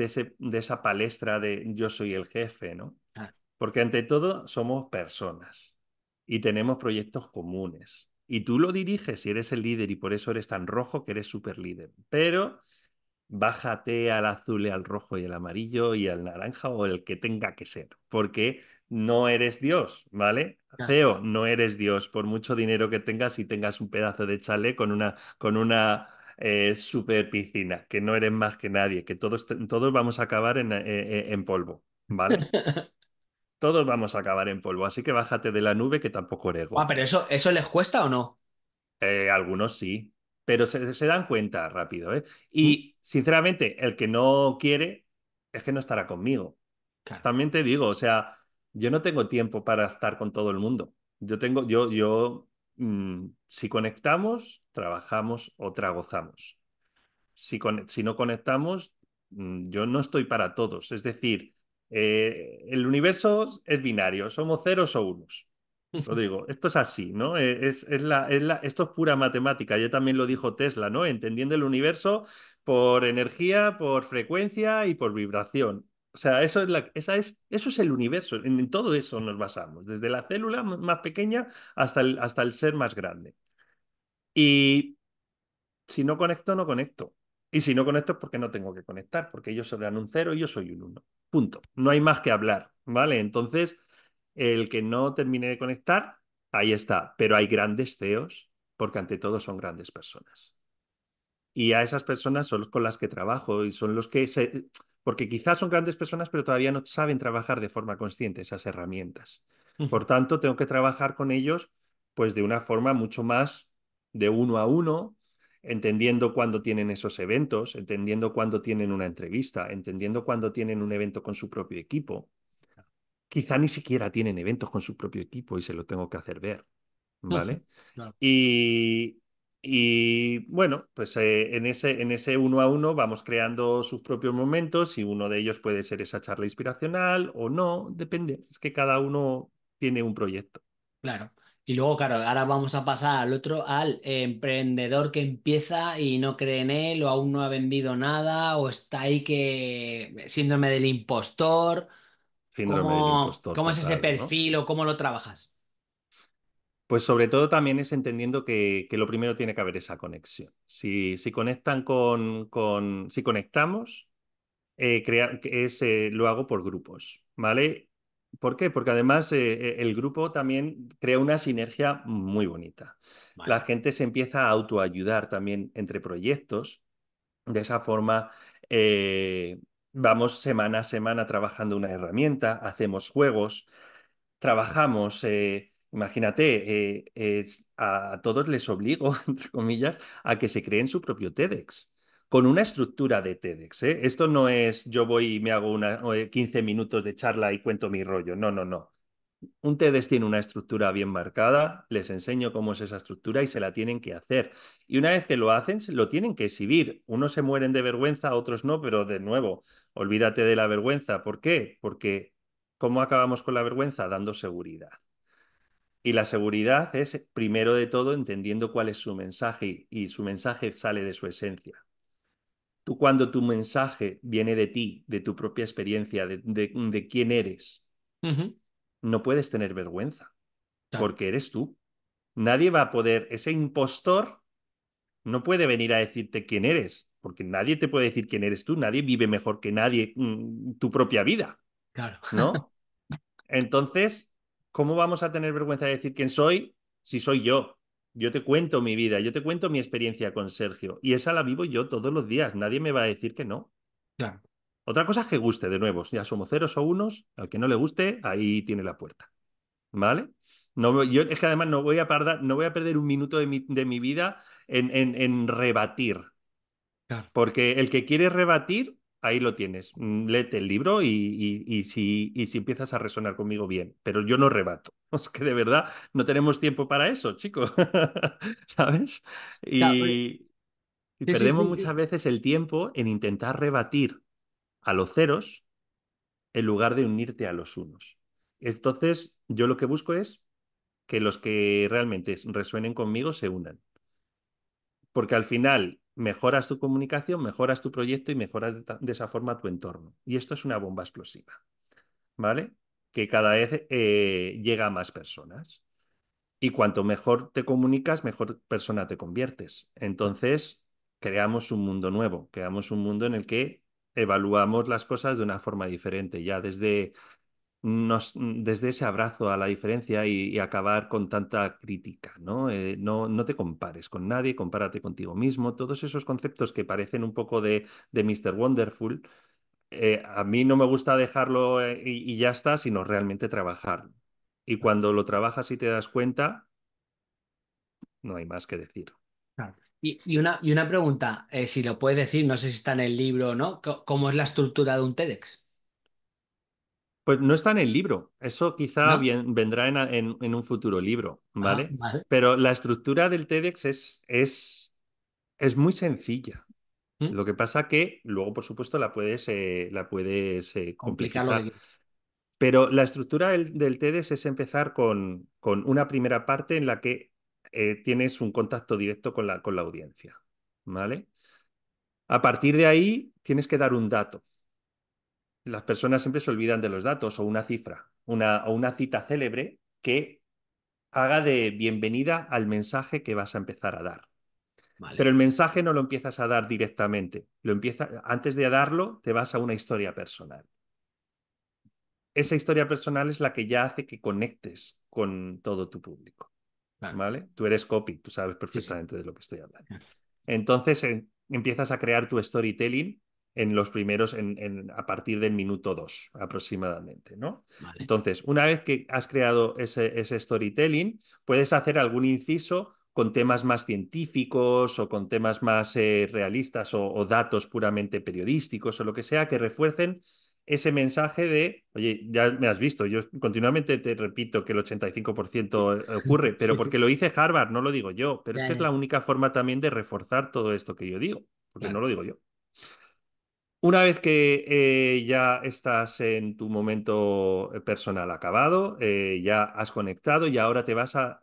de, esa palestra de yo soy el jefe, ¿no? Ah. Porque ante todo somos personas y tenemos proyectos comunes y tú lo diriges y eres el líder y por eso eres tan rojo que eres súper líder. Pero bájate al azul y al rojo y al amarillo y al naranja o el que tenga que ser, porque no eres Dios, ¿vale? Feo, no eres Dios, por mucho dinero que tengas y tengas un pedazo de chale con una, con una eh, super piscina, que no eres más que nadie, que todos, todos vamos a acabar en, eh, eh, en polvo, ¿vale? Todos vamos a acabar en polvo, así que bájate de la nube que tampoco eres Ah, pero eso, ¿eso les cuesta o no? Eh, algunos sí, pero se, dan cuenta rápido. ¿eh? Y mm. sinceramente, el que no quiere es que no estará conmigo. También te digo, o sea, yo no tengo tiempo para estar con todo el mundo. Yo tengo, yo, yo, mm, si conectamos, trabajamos o tragozamos. Si, no conectamos, mm, yo no estoy para todos. Es decir, eh, el universo es binario, somos ceros o unos. Lo digo, esto es así, ¿no? Eh, es, la, es esto es pura matemática, ya también lo dijo Tesla, ¿no? Entendiendo el universo por energía, por frecuencia y por vibración. O sea, eso es, la, esa es, eso es el universo, en, todo eso nos basamos, desde la célula más pequeña hasta hasta el ser más grande. Y si no conecto, no conecto. Y si no conecto es porque no tengo que conectar, porque ellos serán un cero y yo soy un uno. Punto. No hay más que hablar, ¿vale? Entonces, el que no termine de conectar, ahí está. Pero hay grandes CEOs, porque ante todo son grandes personas. Y a esas personas son los con las que trabajo y son los que se... Porque quizás son grandes personas, pero todavía no saben trabajar de forma consciente esas herramientas. Por tanto, tengo que trabajar con ellos pues de una forma mucho más de uno a uno, entendiendo cuándo tienen esos eventos, entendiendo cuándo tienen una entrevista, entendiendo cuándo tienen un evento con su propio equipo. Quizá ni siquiera tienen eventos con su propio equipo y se lo tengo que hacer ver. ¿Vale? y, y, bueno, pues eh, en, ese, en ese uno a uno vamos creando sus propios momentos y uno de ellos puede ser esa charla inspiracional o no, depende. Es que cada uno tiene un proyecto. Claro. Y luego, claro, ahora vamos a pasar al otro, al emprendedor que empieza y no cree en él, o aún no ha vendido nada, o está ahí que síndrome del impostor. Síndrome del impostor. ¿Cómo es ese perfil o cómo lo trabajas? Pues sobre todo también es entendiendo que, que lo primero tiene que haber esa conexión. Si, si conectan con, con, si conectamos, eh, crea, es, eh, lo hago por grupos, ¿vale? ¿Por qué? Porque además eh, e, el grupo también crea una sinergia muy bonita. La gente se empieza a autoayudar también entre proyectos. De esa forma, eh, vamos semana a semana trabajando una herramienta, hacemos juegos, trabajamos. Eh, imagínate, a todos les obligo, entre comillas, a que se creen su propio TEDx con una estructura de TEDx. ¿eh? Esto no es yo voy y me hago una, 15 eh, minutos de charla y cuento mi rollo. No, no, no. Un TEDx tiene una estructura bien marcada, les enseño cómo es esa estructura y se la tienen que hacer. Y una vez que lo hacen, lo tienen que exhibir. Unos se mueren de vergüenza, otros no, pero de nuevo, olvídate de la vergüenza. ¿Por qué? Porque ¿cómo acabamos con la vergüenza? Dando seguridad. Y la seguridad es, primero de todo, entendiendo cuál es su mensaje y su mensaje sale de su esencia. Tú cuando tu mensaje viene de ti, de tu propia experiencia, de, quién eres, no puedes tener vergüenza, porque eres tú. Nadie va a poder, ese impostor no puede venir a decirte quién eres, porque nadie te puede decir quién eres tú, nadie vive mejor que nadie mm, tu propia vida. Claro. ¿No? Entonces, ¿cómo vamos a tener vergüenza de decir quién soy si soy yo? Yo te cuento mi vida, yo te cuento mi experiencia con Sergio y esa la vivo yo todos los días, nadie me va a decir que no. Otra cosa es que guste, de nuevo, ya somos ceros o unos, al que no le guste, ahí tiene la puerta. ¿Vale? No, yo, es que además no voy a, no voy a perder un minuto de mi, vida en, en, rebatir. Porque el que quiere rebatir, ahí lo tienes. Lete el libro y, si, y si empiezas a resonar conmigo bien, pero yo no rebato. Pues que de verdad no tenemos tiempo para eso, chicos. ¿Sabes? Y, perdemos muchas veces el tiempo en intentar rebatir a los ceros en lugar de unirte a los unos. Entonces, yo lo que busco es que los que realmente resuenen conmigo se unan. Porque al final mejoras tu comunicación, mejoras tu proyecto y mejoras de esa forma tu entorno. Y esto es una bomba explosiva. ¿Vale? que cada vez eh, llega a más personas. Y cuanto mejor te comunicas, mejor persona te conviertes. Entonces, creamos un mundo nuevo, creamos un mundo en el que evaluamos las cosas de una forma diferente, ya desde, nos, desde ese abrazo a la diferencia y, acabar con tanta crítica, ¿no? Eh, ¿no? ¿no? te compares con nadie, compárate contigo mismo, todos esos conceptos que parecen un poco de, de Mr. Wonderful, eh, a mí no me gusta dejarlo eh, y, ya está, sino realmente trabajar. Y cuando lo trabajas y te das cuenta, no hay más que decir. Y, una, y una pregunta, eh, si lo puedes decir, no sé si está en el libro o no, ¿cómo es la estructura de un TEDx? Pues no está en el libro, eso quizá bien, vendrá en, un futuro libro, ah, ¿vale? Pero la estructura del TEDx es, es muy sencilla. Lo que pasa que luego, por supuesto, la puedes, eh, la puedes eh, complicar. Pero la estructura del, ted es empezar con, con, una primera parte en la que eh, tienes un contacto directo con la, con la audiencia. ¿Vale? A partir de ahí tienes que dar un dato. Las personas siempre se olvidan de los datos o una cifra una, o una cita célebre que haga de bienvenida al mensaje que vas a empezar a dar. Pero el mensaje no lo empiezas a dar directamente. Lo empieza, antes de darlo, te vas a una historia personal. Esa historia personal es la que ya hace que conectes con todo tu público. ¿Vale? Tú eres copy, tú sabes perfectamente de lo que estoy hablando. Entonces eh, empiezas a crear tu storytelling en los primeros, en, a partir del minuto dos, aproximadamente, ¿no? Entonces, una vez que has creado ese, ese storytelling, puedes hacer algún inciso con temas más científicos o con temas más eh, realistas o, datos puramente periodísticos o lo que sea, que refuercen ese mensaje de, oye, ya me has visto, yo continuamente te repito que el 85% ocurre, pero porque lo hice Harvard, no lo digo yo, pero es que es la única forma también de reforzar todo esto que yo digo, porque no lo digo yo. Una vez que eh, ya estás en tu momento eh, personal acabado, ya has conectado y ahora te vas a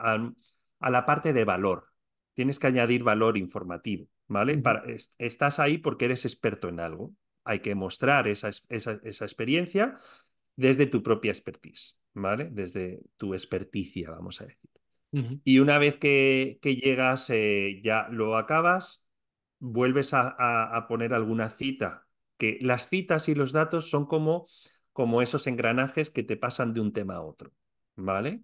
a la parte de valor. Tienes que añadir valor informativo, ¿vale? estás ahí porque eres experto en algo. Hay que mostrar esa, experiencia desde tu propia expertise, ¿vale? Desde tu experticia, vamos a decir. Y una vez que, llegas, eh, ya lo acabas, vuelves a, a, poner alguna cita, que las citas y los datos son como, como esos engranajes que te pasan de un tema a otro, ¿vale?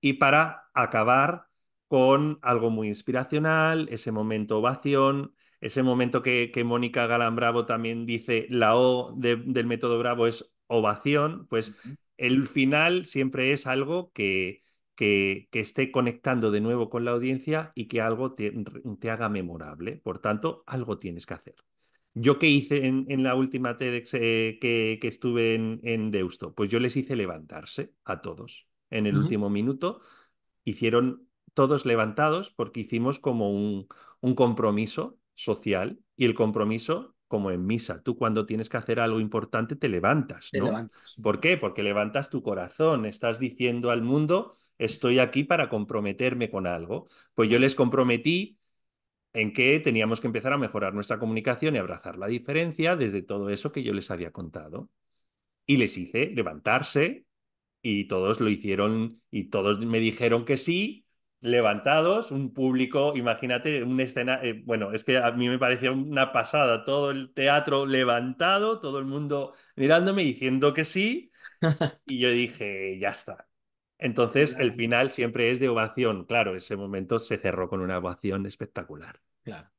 Y para acabar, con algo muy inspiracional, ese momento ovación, ese momento que, que Mónica Galán Bravo también dice, la O del método Bravo es ovación, pues el final siempre es algo que, que, esté conectando de nuevo con la audiencia y que algo te, haga memorable. Por tanto, algo tienes que hacer. ¿Yo qué hice en, la última TEDx eh, que, estuve en, Deusto? Pues yo les hice levantarse a todos en el último minuto. Hicieron todos levantados porque hicimos como un, un compromiso social y el compromiso como en misa. Tú cuando tienes que hacer algo importante te levantas, ¿no? ¿Por qué? Porque levantas tu corazón, estás diciendo al mundo, estoy aquí para comprometerme con algo. Pues yo les comprometí en que teníamos que empezar a mejorar nuestra comunicación y abrazar la diferencia desde todo eso que yo les había contado. Y les hice levantarse y todos lo hicieron y todos me dijeron que sí levantados, un público, imagínate, una escena, eh, bueno, es que a mí me parecía una pasada, todo el teatro levantado, todo el mundo mirándome diciendo que sí, y yo dije, ya está. Entonces, el final siempre es de ovación, claro, ese momento se cerró con una ovación espectacular. Claro.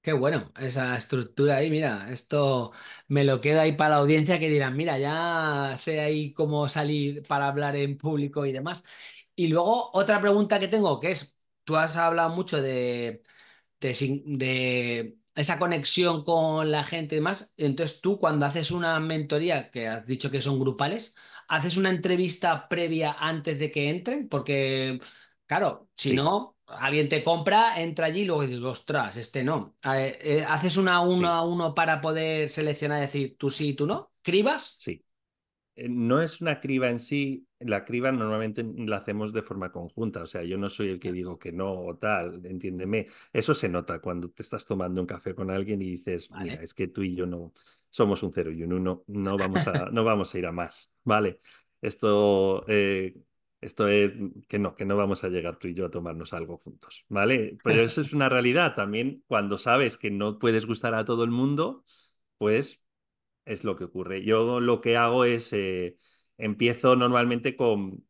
Qué bueno, esa estructura ahí, mira, esto me lo queda ahí para la audiencia que dirán, mira, ya sé ahí cómo salir para hablar en público y demás. Y luego otra pregunta que tengo, que es, tú has hablado mucho de, de, esa conexión con la gente y demás. Entonces tú cuando haces una mentoría, que has dicho que son grupales, ¿haces una entrevista previa antes de que entren? Porque, claro, si no, alguien te compra, entra allí y luego dices, ostras, este no. Ah, eh, eh, ¿Haces una uno a uno para poder seleccionar, decir tú sí y tú no? ¿Cribas? Sí. Eh, no es una criba en sí, la criba normalmente la hacemos de forma conjunta, o sea, yo no soy el que digo que no o tal, entiéndeme. Eso se nota cuando te estás tomando un café con alguien y dices, mira, es que tú y yo no somos un cero y un uno, no vamos a, no vamos a ir a más, ¿vale? Esto, eh, esto es que no, que no vamos a llegar tú y yo a tomarnos algo juntos, ¿vale? Pero eso es una realidad también cuando sabes que no puedes gustar a todo el mundo, pues es lo que ocurre. Yo lo que hago es... Eh, empiezo normalmente con,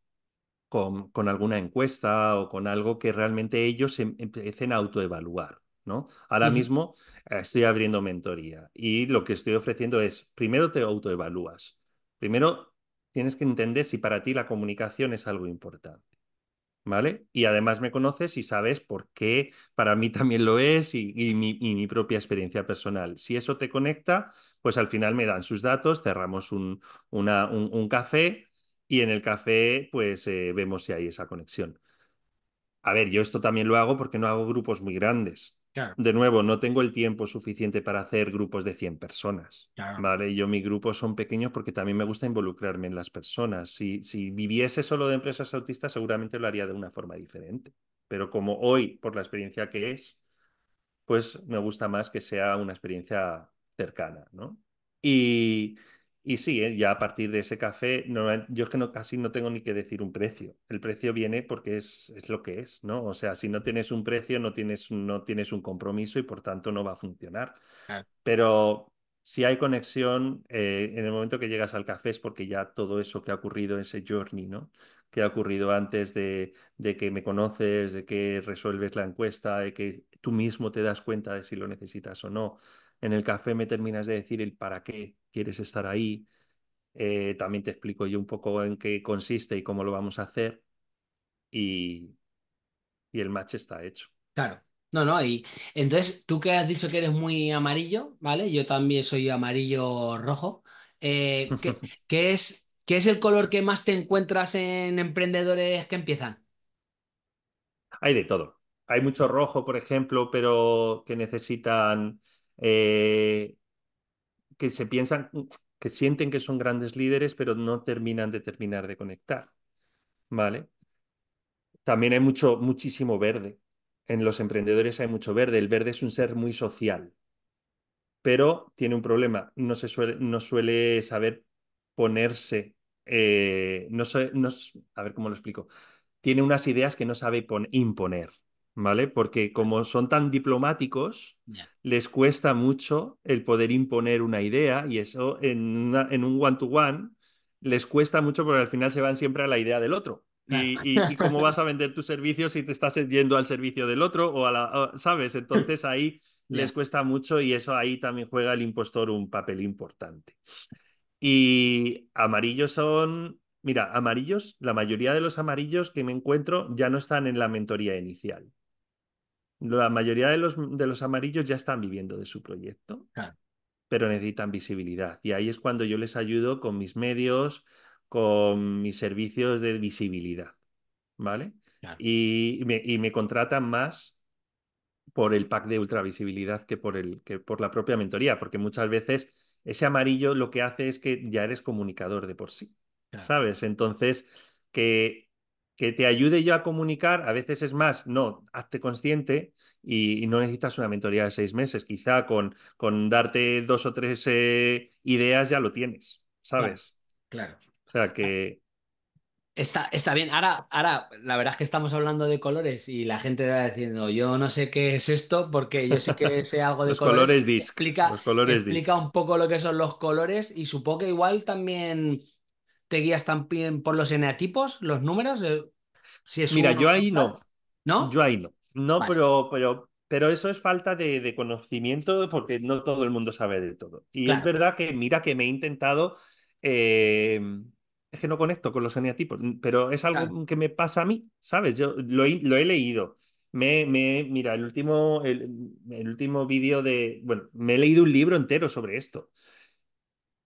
con, alguna encuesta o con algo que realmente ellos em, empiecen a autoevaluar. ¿no? Ahora mismo eh, estoy abriendo mentoría y lo que estoy ofreciendo es, primero te autoevalúas, primero tienes que entender si para ti la comunicación es algo importante. Y además me conoces y sabes por qué para mí también lo es y, mi, propia experiencia personal. Si eso te conecta, pues al final me dan sus datos, cerramos un, café y en el café pues eh, vemos si hay esa conexión. A ver, yo esto también lo hago porque no hago grupos muy grandes. De nuevo, no tengo el tiempo suficiente para hacer grupos de 100 personas. Mi ¿vale? Yo, mis grupos son pequeños porque también me gusta involucrarme en las personas. Si, si, viviese solo de empresas autistas, seguramente lo haría de una forma diferente. Pero como hoy, por la experiencia que es, pues me gusta más que sea una experiencia cercana. ¿no? Y, y sí, eh, ya a partir de ese café, yo es que no, casi no tengo ni que decir un precio. El precio viene porque es, lo que es, ¿no? O sea, si no tienes un precio, no tienes, no tienes un compromiso y por tanto no va a funcionar. Pero si hay conexión, eh, en el momento que llegas al café es porque ya todo eso que ha ocurrido, ese journey, ¿no? Que ha ocurrido antes de, de que me conoces, de que resuelves la encuesta, de que tú mismo te das cuenta de si lo necesitas o no, en el café me terminas de decir el para qué quieres estar ahí. Eh, también te explico yo un poco en qué consiste y cómo lo vamos a hacer. Y, el match está hecho. Claro. No, no, y entonces tú que has dicho que eres muy amarillo, ¿vale? Yo también soy amarillo rojo. Eh, es, ¿Qué es el color que más te encuentras en emprendedores que empiezan? Hay de todo. Hay mucho rojo, por ejemplo, pero que necesitan eh, que se piensan, que sienten que son grandes líderes, pero no terminan de terminar de conectar. ¿Vale? También hay mucho, muchísimo verde. En los emprendedores hay mucho verde. El verde es un ser muy social, pero tiene un problema. No, se suele, no suele saber ponerse. Eh, no, a ver cómo lo explico. Tiene unas ideas que no sabe imponer. Porque como son tan diplomáticos, les cuesta mucho el poder imponer una idea y eso en, un one-to-one les cuesta mucho porque al final se van siempre a la idea del otro. Y, cómo vas a vender tus servicios si te estás yendo al servicio del otro o a ¿sabes? Entonces ahí les cuesta mucho y eso ahí también juega el impostor un papel importante. Y amarillos son Mira, amarillos, la mayoría de los amarillos que me encuentro ya no están en la mentoría inicial la mayoría de los, de los amarillos ya están viviendo de su proyecto, pero necesitan visibilidad. Y ahí es cuando yo les ayudo con mis medios, con mis servicios de visibilidad, ¿vale? Y, me, contratan más por el pack de ultravisibilidad que por, el, que por la propia mentoría, porque muchas veces ese amarillo lo que hace es que ya eres comunicador de por sí, ¿sabes? Entonces, que que te ayude yo a comunicar, a veces es más, no, hazte consciente y, no necesitas una mentoría de seis meses, quizá con, con darte dos o tres eh, ideas ya lo tienes, ¿sabes? Claro. O sea que... Está, está bien. Ahora, ahora, la verdad es que estamos hablando de colores y la gente va diciendo, yo no sé qué es esto, porque yo sé que sé algo de colores. Explica, los colores explica un poco lo que son los colores y supongo que igual también ¿Te guías también por los eneatipos, los números? Eh, mira, yo ahí no. ¿No? Yo ahí no. No, pero, pero, pero eso es falta de, conocimiento porque no todo el mundo sabe de todo. Y es verdad que, mira, que me he intentado. Em, es que no conecto con los eneatipos, pero es algo que me pasa a mí, ¿sabes? Yo lo he, leído. Me, mira, el último, el último vídeo de. Bueno, me he leído un libro entero sobre esto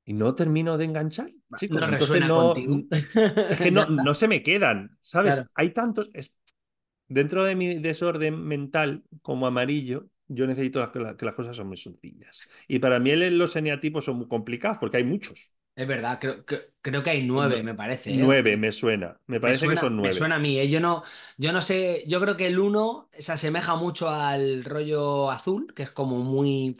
y no termino de enganchar, No es que no, se me quedan, ¿sabes? Hay tantos. dentro de mi desorden mental como amarillo, yo necesito que, las cosas son muy sencillas. Y para mí los eneatipos son muy complicados porque hay muchos. Es verdad, creo, que hay nueve, me parece. ¿eh? Nueve, me suena. Me parece que son nueve. Me suena a mí, ¿eh? yo, no, yo no sé, yo creo que el uno se asemeja mucho al rollo azul, que es como muy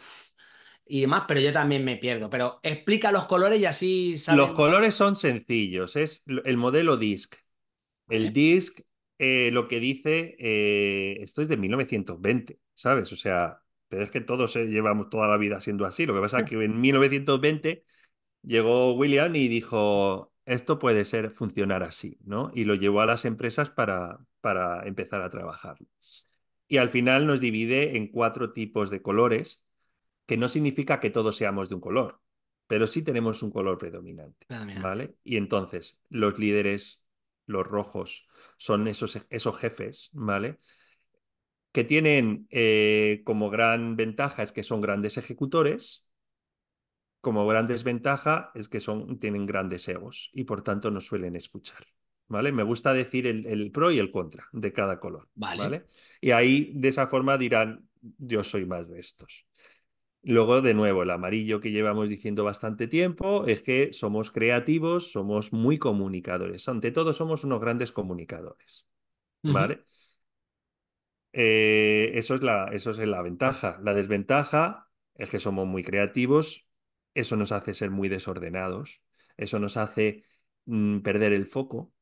y demás, pero yo también me pierdo. Pero explica los colores y así Los colores son sencillos, es el modelo DISC. El DISC eh, lo que dice, eh, esto es de 1920, ¿sabes? O sea, pero es que todos eh, llevamos toda la vida siendo así. Lo que pasa es que en 1920 llegó William y dijo, esto puede ser funcionar así, ¿no? Y lo llevó a las empresas para, para empezar a trabajar. Y al final nos divide en cuatro tipos de colores que no significa que todos seamos de un color, pero sí tenemos un color predominante. Ah, ¿vale? Y entonces, los líderes, los rojos, son esos, esos jefes, ¿vale? Que tienen eh, como gran ventaja es que son grandes ejecutores, como gran desventaja es que son, tienen grandes egos y por tanto no suelen escuchar. ¿Vale? Me gusta decir el, el pro y el contra de cada color. ¿vale? Y ahí de esa forma dirán, yo soy más de estos. Luego, de nuevo, el amarillo que llevamos diciendo bastante tiempo es que somos creativos, somos muy comunicadores. Ante todo, somos unos grandes comunicadores. ¿Vale? Eh, eso, es la, eso es la ventaja. La desventaja es que somos muy creativos, eso nos hace ser muy desordenados, eso nos hace mm, perder el foco,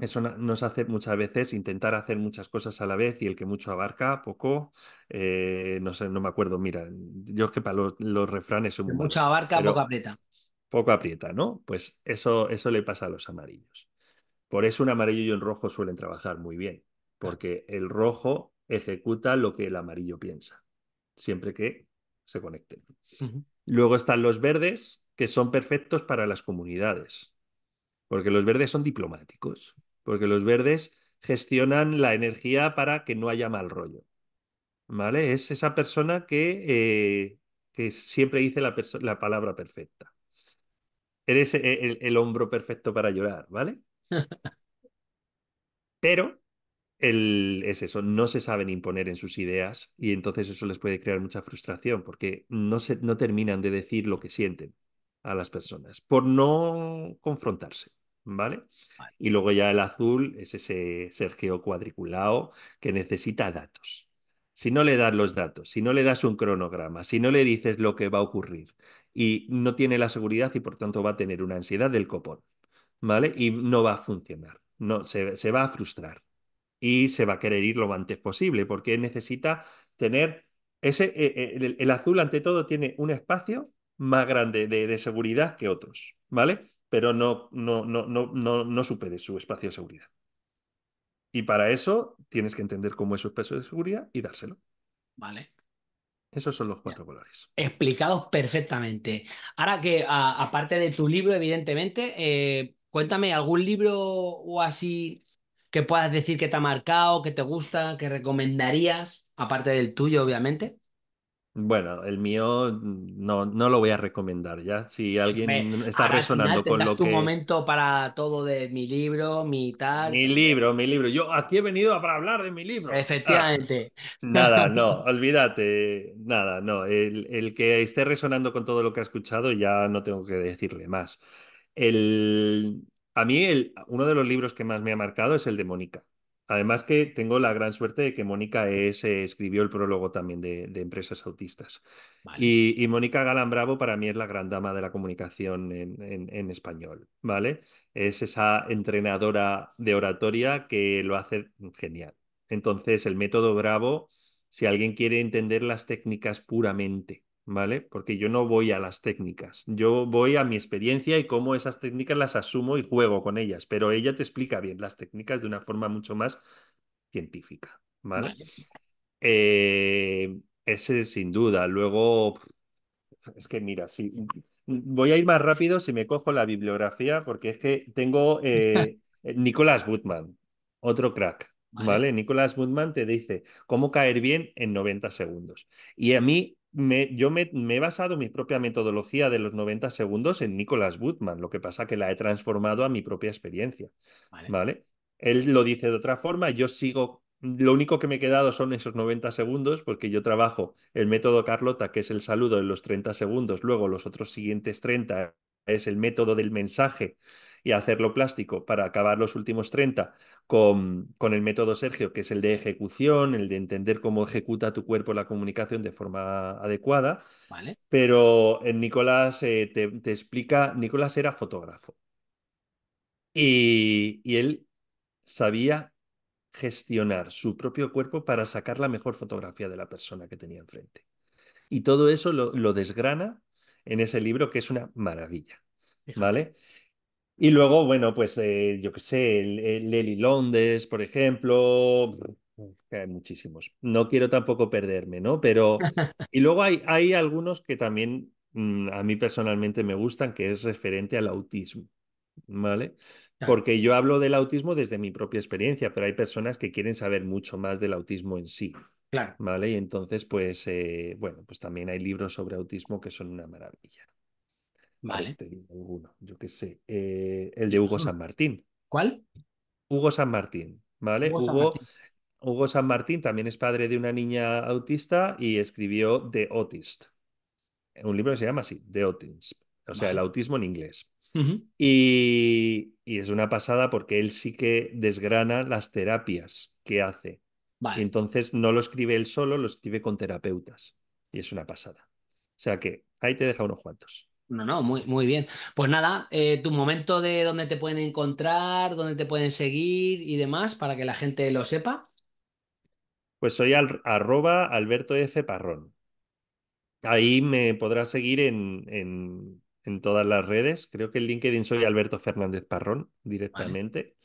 eso nos hace muchas veces intentar hacer muchas cosas a la vez y el que mucho abarca, poco. Eh, no sé, no me acuerdo. Mira, yo es que para los, refranes son Mucho abarca, poco aprieta. Poco aprieta, ¿no? Pues eso, eso le pasa a los amarillos. Por eso un amarillo y un rojo suelen trabajar muy bien, porque el rojo ejecuta lo que el amarillo piensa, siempre que se conecten. Luego están los verdes, que son perfectos para las comunidades, porque los verdes son diplomáticos porque los verdes gestionan la energía para que no haya mal rollo. ¿Vale? Es esa persona que, eh, que siempre dice la, la, palabra perfecta. Eres e-, el, hombro perfecto para llorar, ¿vale? Pero es eso, no se saben imponer en sus ideas y entonces eso les puede crear mucha frustración porque no, se, no terminan de decir lo que sienten a las personas por no confrontarse. ¿vale? Y luego ya el azul es ese Sergio cuadriculado que necesita datos. Si no le das los datos, si no le das un cronograma, si no le dices lo que va a ocurrir y no tiene la seguridad y por tanto va a tener una ansiedad del copón, ¿vale? Y no va a funcionar, no, se, va a frustrar y se va a querer ir lo antes posible porque necesita tener ese, eh, eh, el, el azul ante todo tiene un espacio más grande de, de seguridad que otros, ¿vale? pero no, no, no, no, no supere su espacio de seguridad. Y para eso tienes que entender cómo es su espacio de seguridad y dárselo. Vale. Esos son los cuatro colores. Explicados perfectamente. Ahora que, aparte de tu libro, evidentemente, eh, cuéntame algún libro o así que puedas decir que te ha marcado, que te gusta, que recomendarías, aparte del tuyo, obviamente. Bueno, el mío no, no lo voy a recomendar ya. Si alguien está resonando con lo que... tu momento para todo de mi libro, mi tal. Mi libro, mi libro. Yo aquí he venido para hablar de mi libro. Ah, Efectivamente. nada, no, olvídate. Nada, no. El, el, que esté resonando con todo lo que ha escuchado ya no tengo que decirle más. El, a mí, el, uno de los libros que más me ha marcado es el de Mónica. Además que tengo la gran suerte de que Mónica es, eh, escribió el prólogo también de, Empresas Autistas. Y, Mónica Galán Bravo para mí es la gran dama de la comunicación en, en, español, ¿vale? Es esa entrenadora de oratoria que lo hace genial. Entonces, el método Bravo, si alguien quiere entender las técnicas puramente ¿vale? Porque yo no voy a las técnicas, yo voy a mi experiencia y cómo esas técnicas las asumo y juego con ellas, pero ella te explica bien las técnicas de una forma mucho más científica, ¿vale? Eh, ese sin duda. Luego, es que mira, si voy a ir más rápido si me cojo la bibliografía, porque es que tengo eh, Nicolás Goodman otro crack. Vale. Nicolás Woodman te dice cómo caer bien en 90 segundos. Y a mí yo me, he basado mi propia metodología de los 90 segundos en Nicolas Butman lo que pasa que la he transformado a mi propia experiencia. Vale. Él lo dice de otra forma, yo sigo, lo único que me he quedado son esos 90 segundos, porque yo trabajo el método Carlota, que es el saludo en los 30 segundos, luego los otros siguientes 30 es el método del mensaje y hacerlo plástico para acabar los últimos 30 con, con el método Sergio, que es el de ejecución, el de entender cómo ejecuta tu cuerpo la comunicación de forma adecuada. Vale. Pero en eh, Nicolás eh, te, explica, Nicolás era fotógrafo y, él sabía gestionar su propio cuerpo para sacar la mejor fotografía de la persona que tenía enfrente. Y todo eso lo, lo desgrana en ese libro que es una maravilla. ¿Vale? Y luego, bueno, pues eh, yo qué sé, Lely Londres, por ejemplo, hay muchísimos. No quiero tampoco perderme, ¿no? Pero, y luego hay, hay algunos que también mm, a mí personalmente me gustan, que es referente al autismo, ¿vale? Porque yo hablo del autismo desde mi propia experiencia, pero hay personas que quieren saber mucho más del autismo en sí. Claro. ¿Vale? Y entonces, pues, eh, bueno, pues también hay libros sobre autismo que son una maravilla. Vale. yo qué sé. Eh, el de Hugo San Martín. ¿Cuál? Hugo San Martín, ¿vale? Hugo, San Martín. también es padre de una niña autista y escribió The Autist. Un libro que se llama así, The Autist. O sea, el autismo en inglés. y, y, es una pasada porque él sí que desgrana las terapias que hace. Y entonces no lo escribe él solo, lo escribe con terapeutas. Y es una pasada. O sea que ahí te deja unos cuantos. No, no, muy, muy bien. Pues nada, eh, tu momento de dónde te pueden encontrar, dónde te pueden seguir y demás, para que la gente lo sepa. Pues soy al, arroba Alberto F. Parrón. Ahí me podrás seguir en, en, en, todas las redes. Creo que en LinkedIn soy ah. Alberto Fernández Parrón directamente.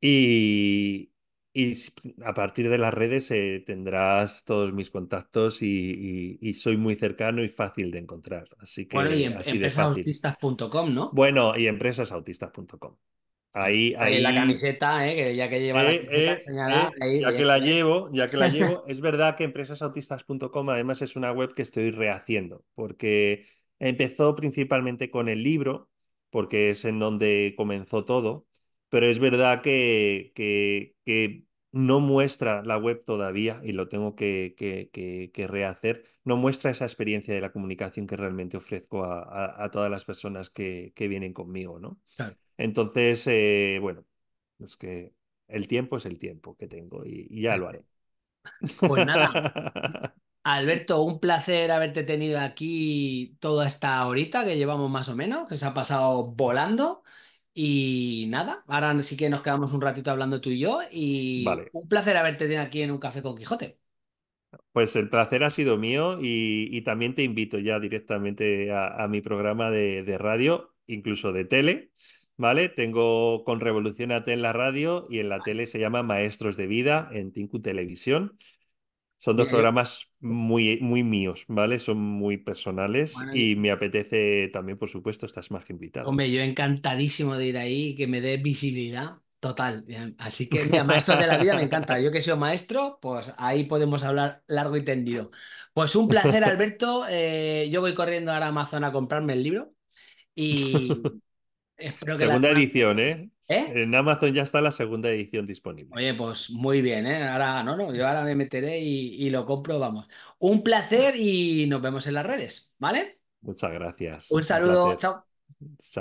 Y, y pues, a partir de las redes eh, tendrás todos mis contactos y, soy muy cercano y fácil de encontrar. Así que, bueno, y em, empresasautistas.com, ¿no? Bueno, y empresasautistas.com. Ahí, ahí... La camiseta, ¿eh? ya que lleva la eh, camiseta eh, ya que la llevo, ya que la llevo, es verdad que empresasautistas.com además es una web que estoy rehaciendo, porque empezó principalmente con el libro, porque es en donde comenzó todo, pero es verdad que, que, no muestra la web todavía, y lo tengo que, rehacer, no muestra esa experiencia de la comunicación que realmente ofrezco a, todas las personas que, vienen conmigo, ¿no? Entonces, eh, bueno, es que el tiempo es el tiempo que tengo y, y ya lo haré. Pues nada. Alberto, un placer haberte tenido aquí toda esta horita que llevamos más o menos, que se ha pasado volando. Y nada, ahora sí que nos quedamos un ratito hablando tú y yo y un placer haberte tenido aquí en un café con Quijote. Pues el placer ha sido mío y, también te invito ya directamente a, mi programa de, radio, incluso de tele, ¿vale? Tengo con Revolucionate en la radio y en la tele se llama Maestros de Vida en Tinku Televisión. Son dos programas muy, muy míos, ¿vale? Son muy personales y me apetece también, por supuesto, estás más que invitado. Hombre, yo encantadísimo de ir ahí y que me dé visibilidad total. Así que, mira, maestro de la vida me encanta. Yo que soy maestro, pues ahí podemos hablar largo y tendido. Pues un placer, Alberto. Eh, yo voy corriendo ahora a Amazon a comprarme el libro. Y, segunda edición, ¿eh? ¿eh? En Amazon ya está la segunda edición disponible. Oye, pues muy bien, ¿eh? Ahora, no, no, yo ahora me meteré y, lo compro, vamos. Un placer y nos vemos en las redes, ¿vale? Muchas gracias. Un saludo, Chao.